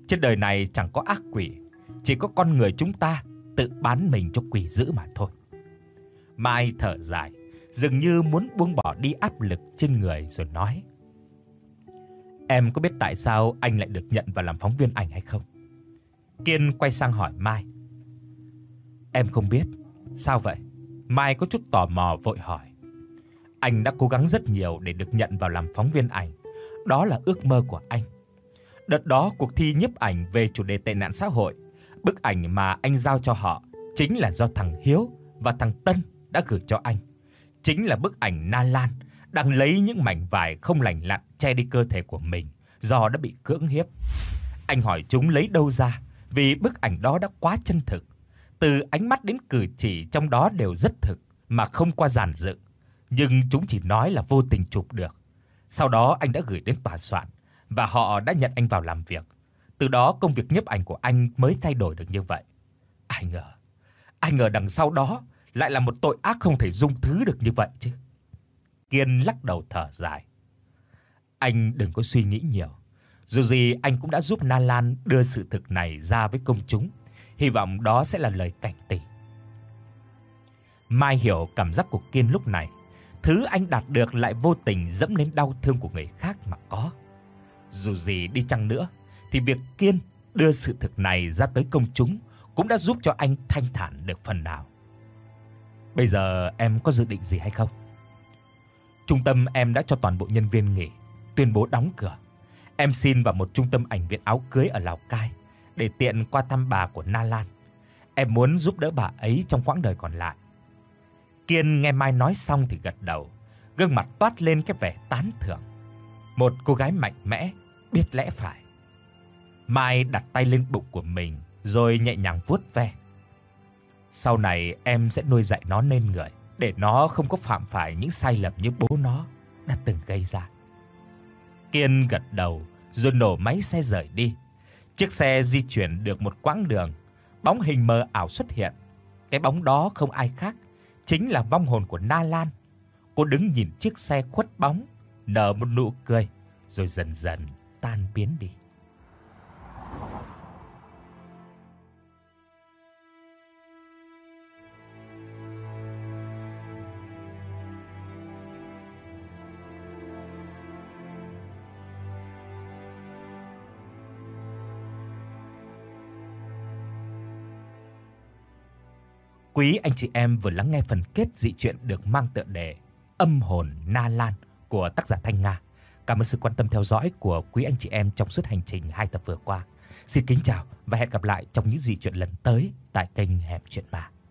Speaker 1: Trên đời này chẳng có ác quỷ, chỉ có con người chúng ta tự bán mình cho quỷ dữ mà thôi. Mai thở dài, dường như muốn buông bỏ đi áp lực trên người rồi nói. Em có biết tại sao anh lại được nhận vào làm phóng viên ảnh hay không? Kiên quay sang hỏi Mai. Em không biết. Sao vậy? Mai có chút tò mò vội hỏi. Anh đã cố gắng rất nhiều để được nhận vào làm phóng viên ảnh. Đó là ước mơ của anh. Đợt đó cuộc thi nhiếp ảnh về chủ đề tệ nạn xã hội, bức ảnh mà anh giao cho họ chính là do thằng Hiếu và thằng Tân đã gửi cho anh, chính là bức ảnh Na Lan đang lấy những mảnh vải không lành lặn che đi cơ thể của mình do đã bị cưỡng hiếp. Anh hỏi chúng lấy đâu ra, vì bức ảnh đó đã quá chân thực, từ ánh mắt đến cử chỉ trong đó đều rất thực mà không qua giản dựng, nhưng chúng chỉ nói là vô tình chụp được. Sau đó anh đã gửi đến tòa soạn và họ đã nhận anh vào làm việc. Từ đó công việc nhiếp ảnh của anh mới thay đổi được như vậy. Ai ngờ, ai ngờ đằng sau đó lại là một tội ác không thể dung thứ được như vậy chứ. Kiên lắc đầu thở dài. Anh đừng có suy nghĩ nhiều. Dù gì anh cũng đã giúp Na Lan đưa sự thực này ra với công chúng, hy vọng đó sẽ là lời cảnh tỉnh. Mai hiểu cảm giác của Kiên lúc này, thứ anh đạt được lại vô tình dẫm lên đau thương của người khác mà có. Dù gì đi chăng nữa thì việc Kiên đưa sự thực này ra tới công chúng cũng đã giúp cho anh thanh thản được phần nào. Bây giờ em có dự định gì hay không? Trung tâm em đã cho toàn bộ nhân viên nghỉ, tuyên bố đóng cửa. Em xin vào một trung tâm ảnh viện áo cưới ở Lào Cai để tiện qua thăm bà của Na Lan. Em muốn giúp đỡ bà ấy trong quãng đời còn lại. Kiên nghe Mai nói xong thì gật đầu, gương mặt toát lên cái vẻ tán thưởng. Một cô gái mạnh mẽ, biết lẽ phải. Mai đặt tay lên bụng của mình rồi nhẹ nhàng vuốt ve. Sau này em sẽ nuôi dạy nó nên người, để nó không có phạm phải những sai lầm như bố nó đã từng gây ra. Kiên gật đầu rồi nổ máy xe rời đi. Chiếc xe di chuyển được một quãng đường, bóng hình mờ ảo xuất hiện. Cái bóng đó không ai khác, chính là vong hồn của Na Lan. Cô đứng nhìn chiếc xe khuất bóng, nở một nụ cười rồi dần dần tan biến đi. Quý anh chị em vừa lắng nghe phần kết dị truyện được mang tựa đề Âm hồn Na Lan của tác giả Thanh Nga. Cảm ơn sự quan tâm theo dõi của quý anh chị em trong suốt hành trình hai tập vừa qua. Xin kính chào và hẹn gặp lại trong những dị truyện lần tới tại kênh Hẻm truyện Ma.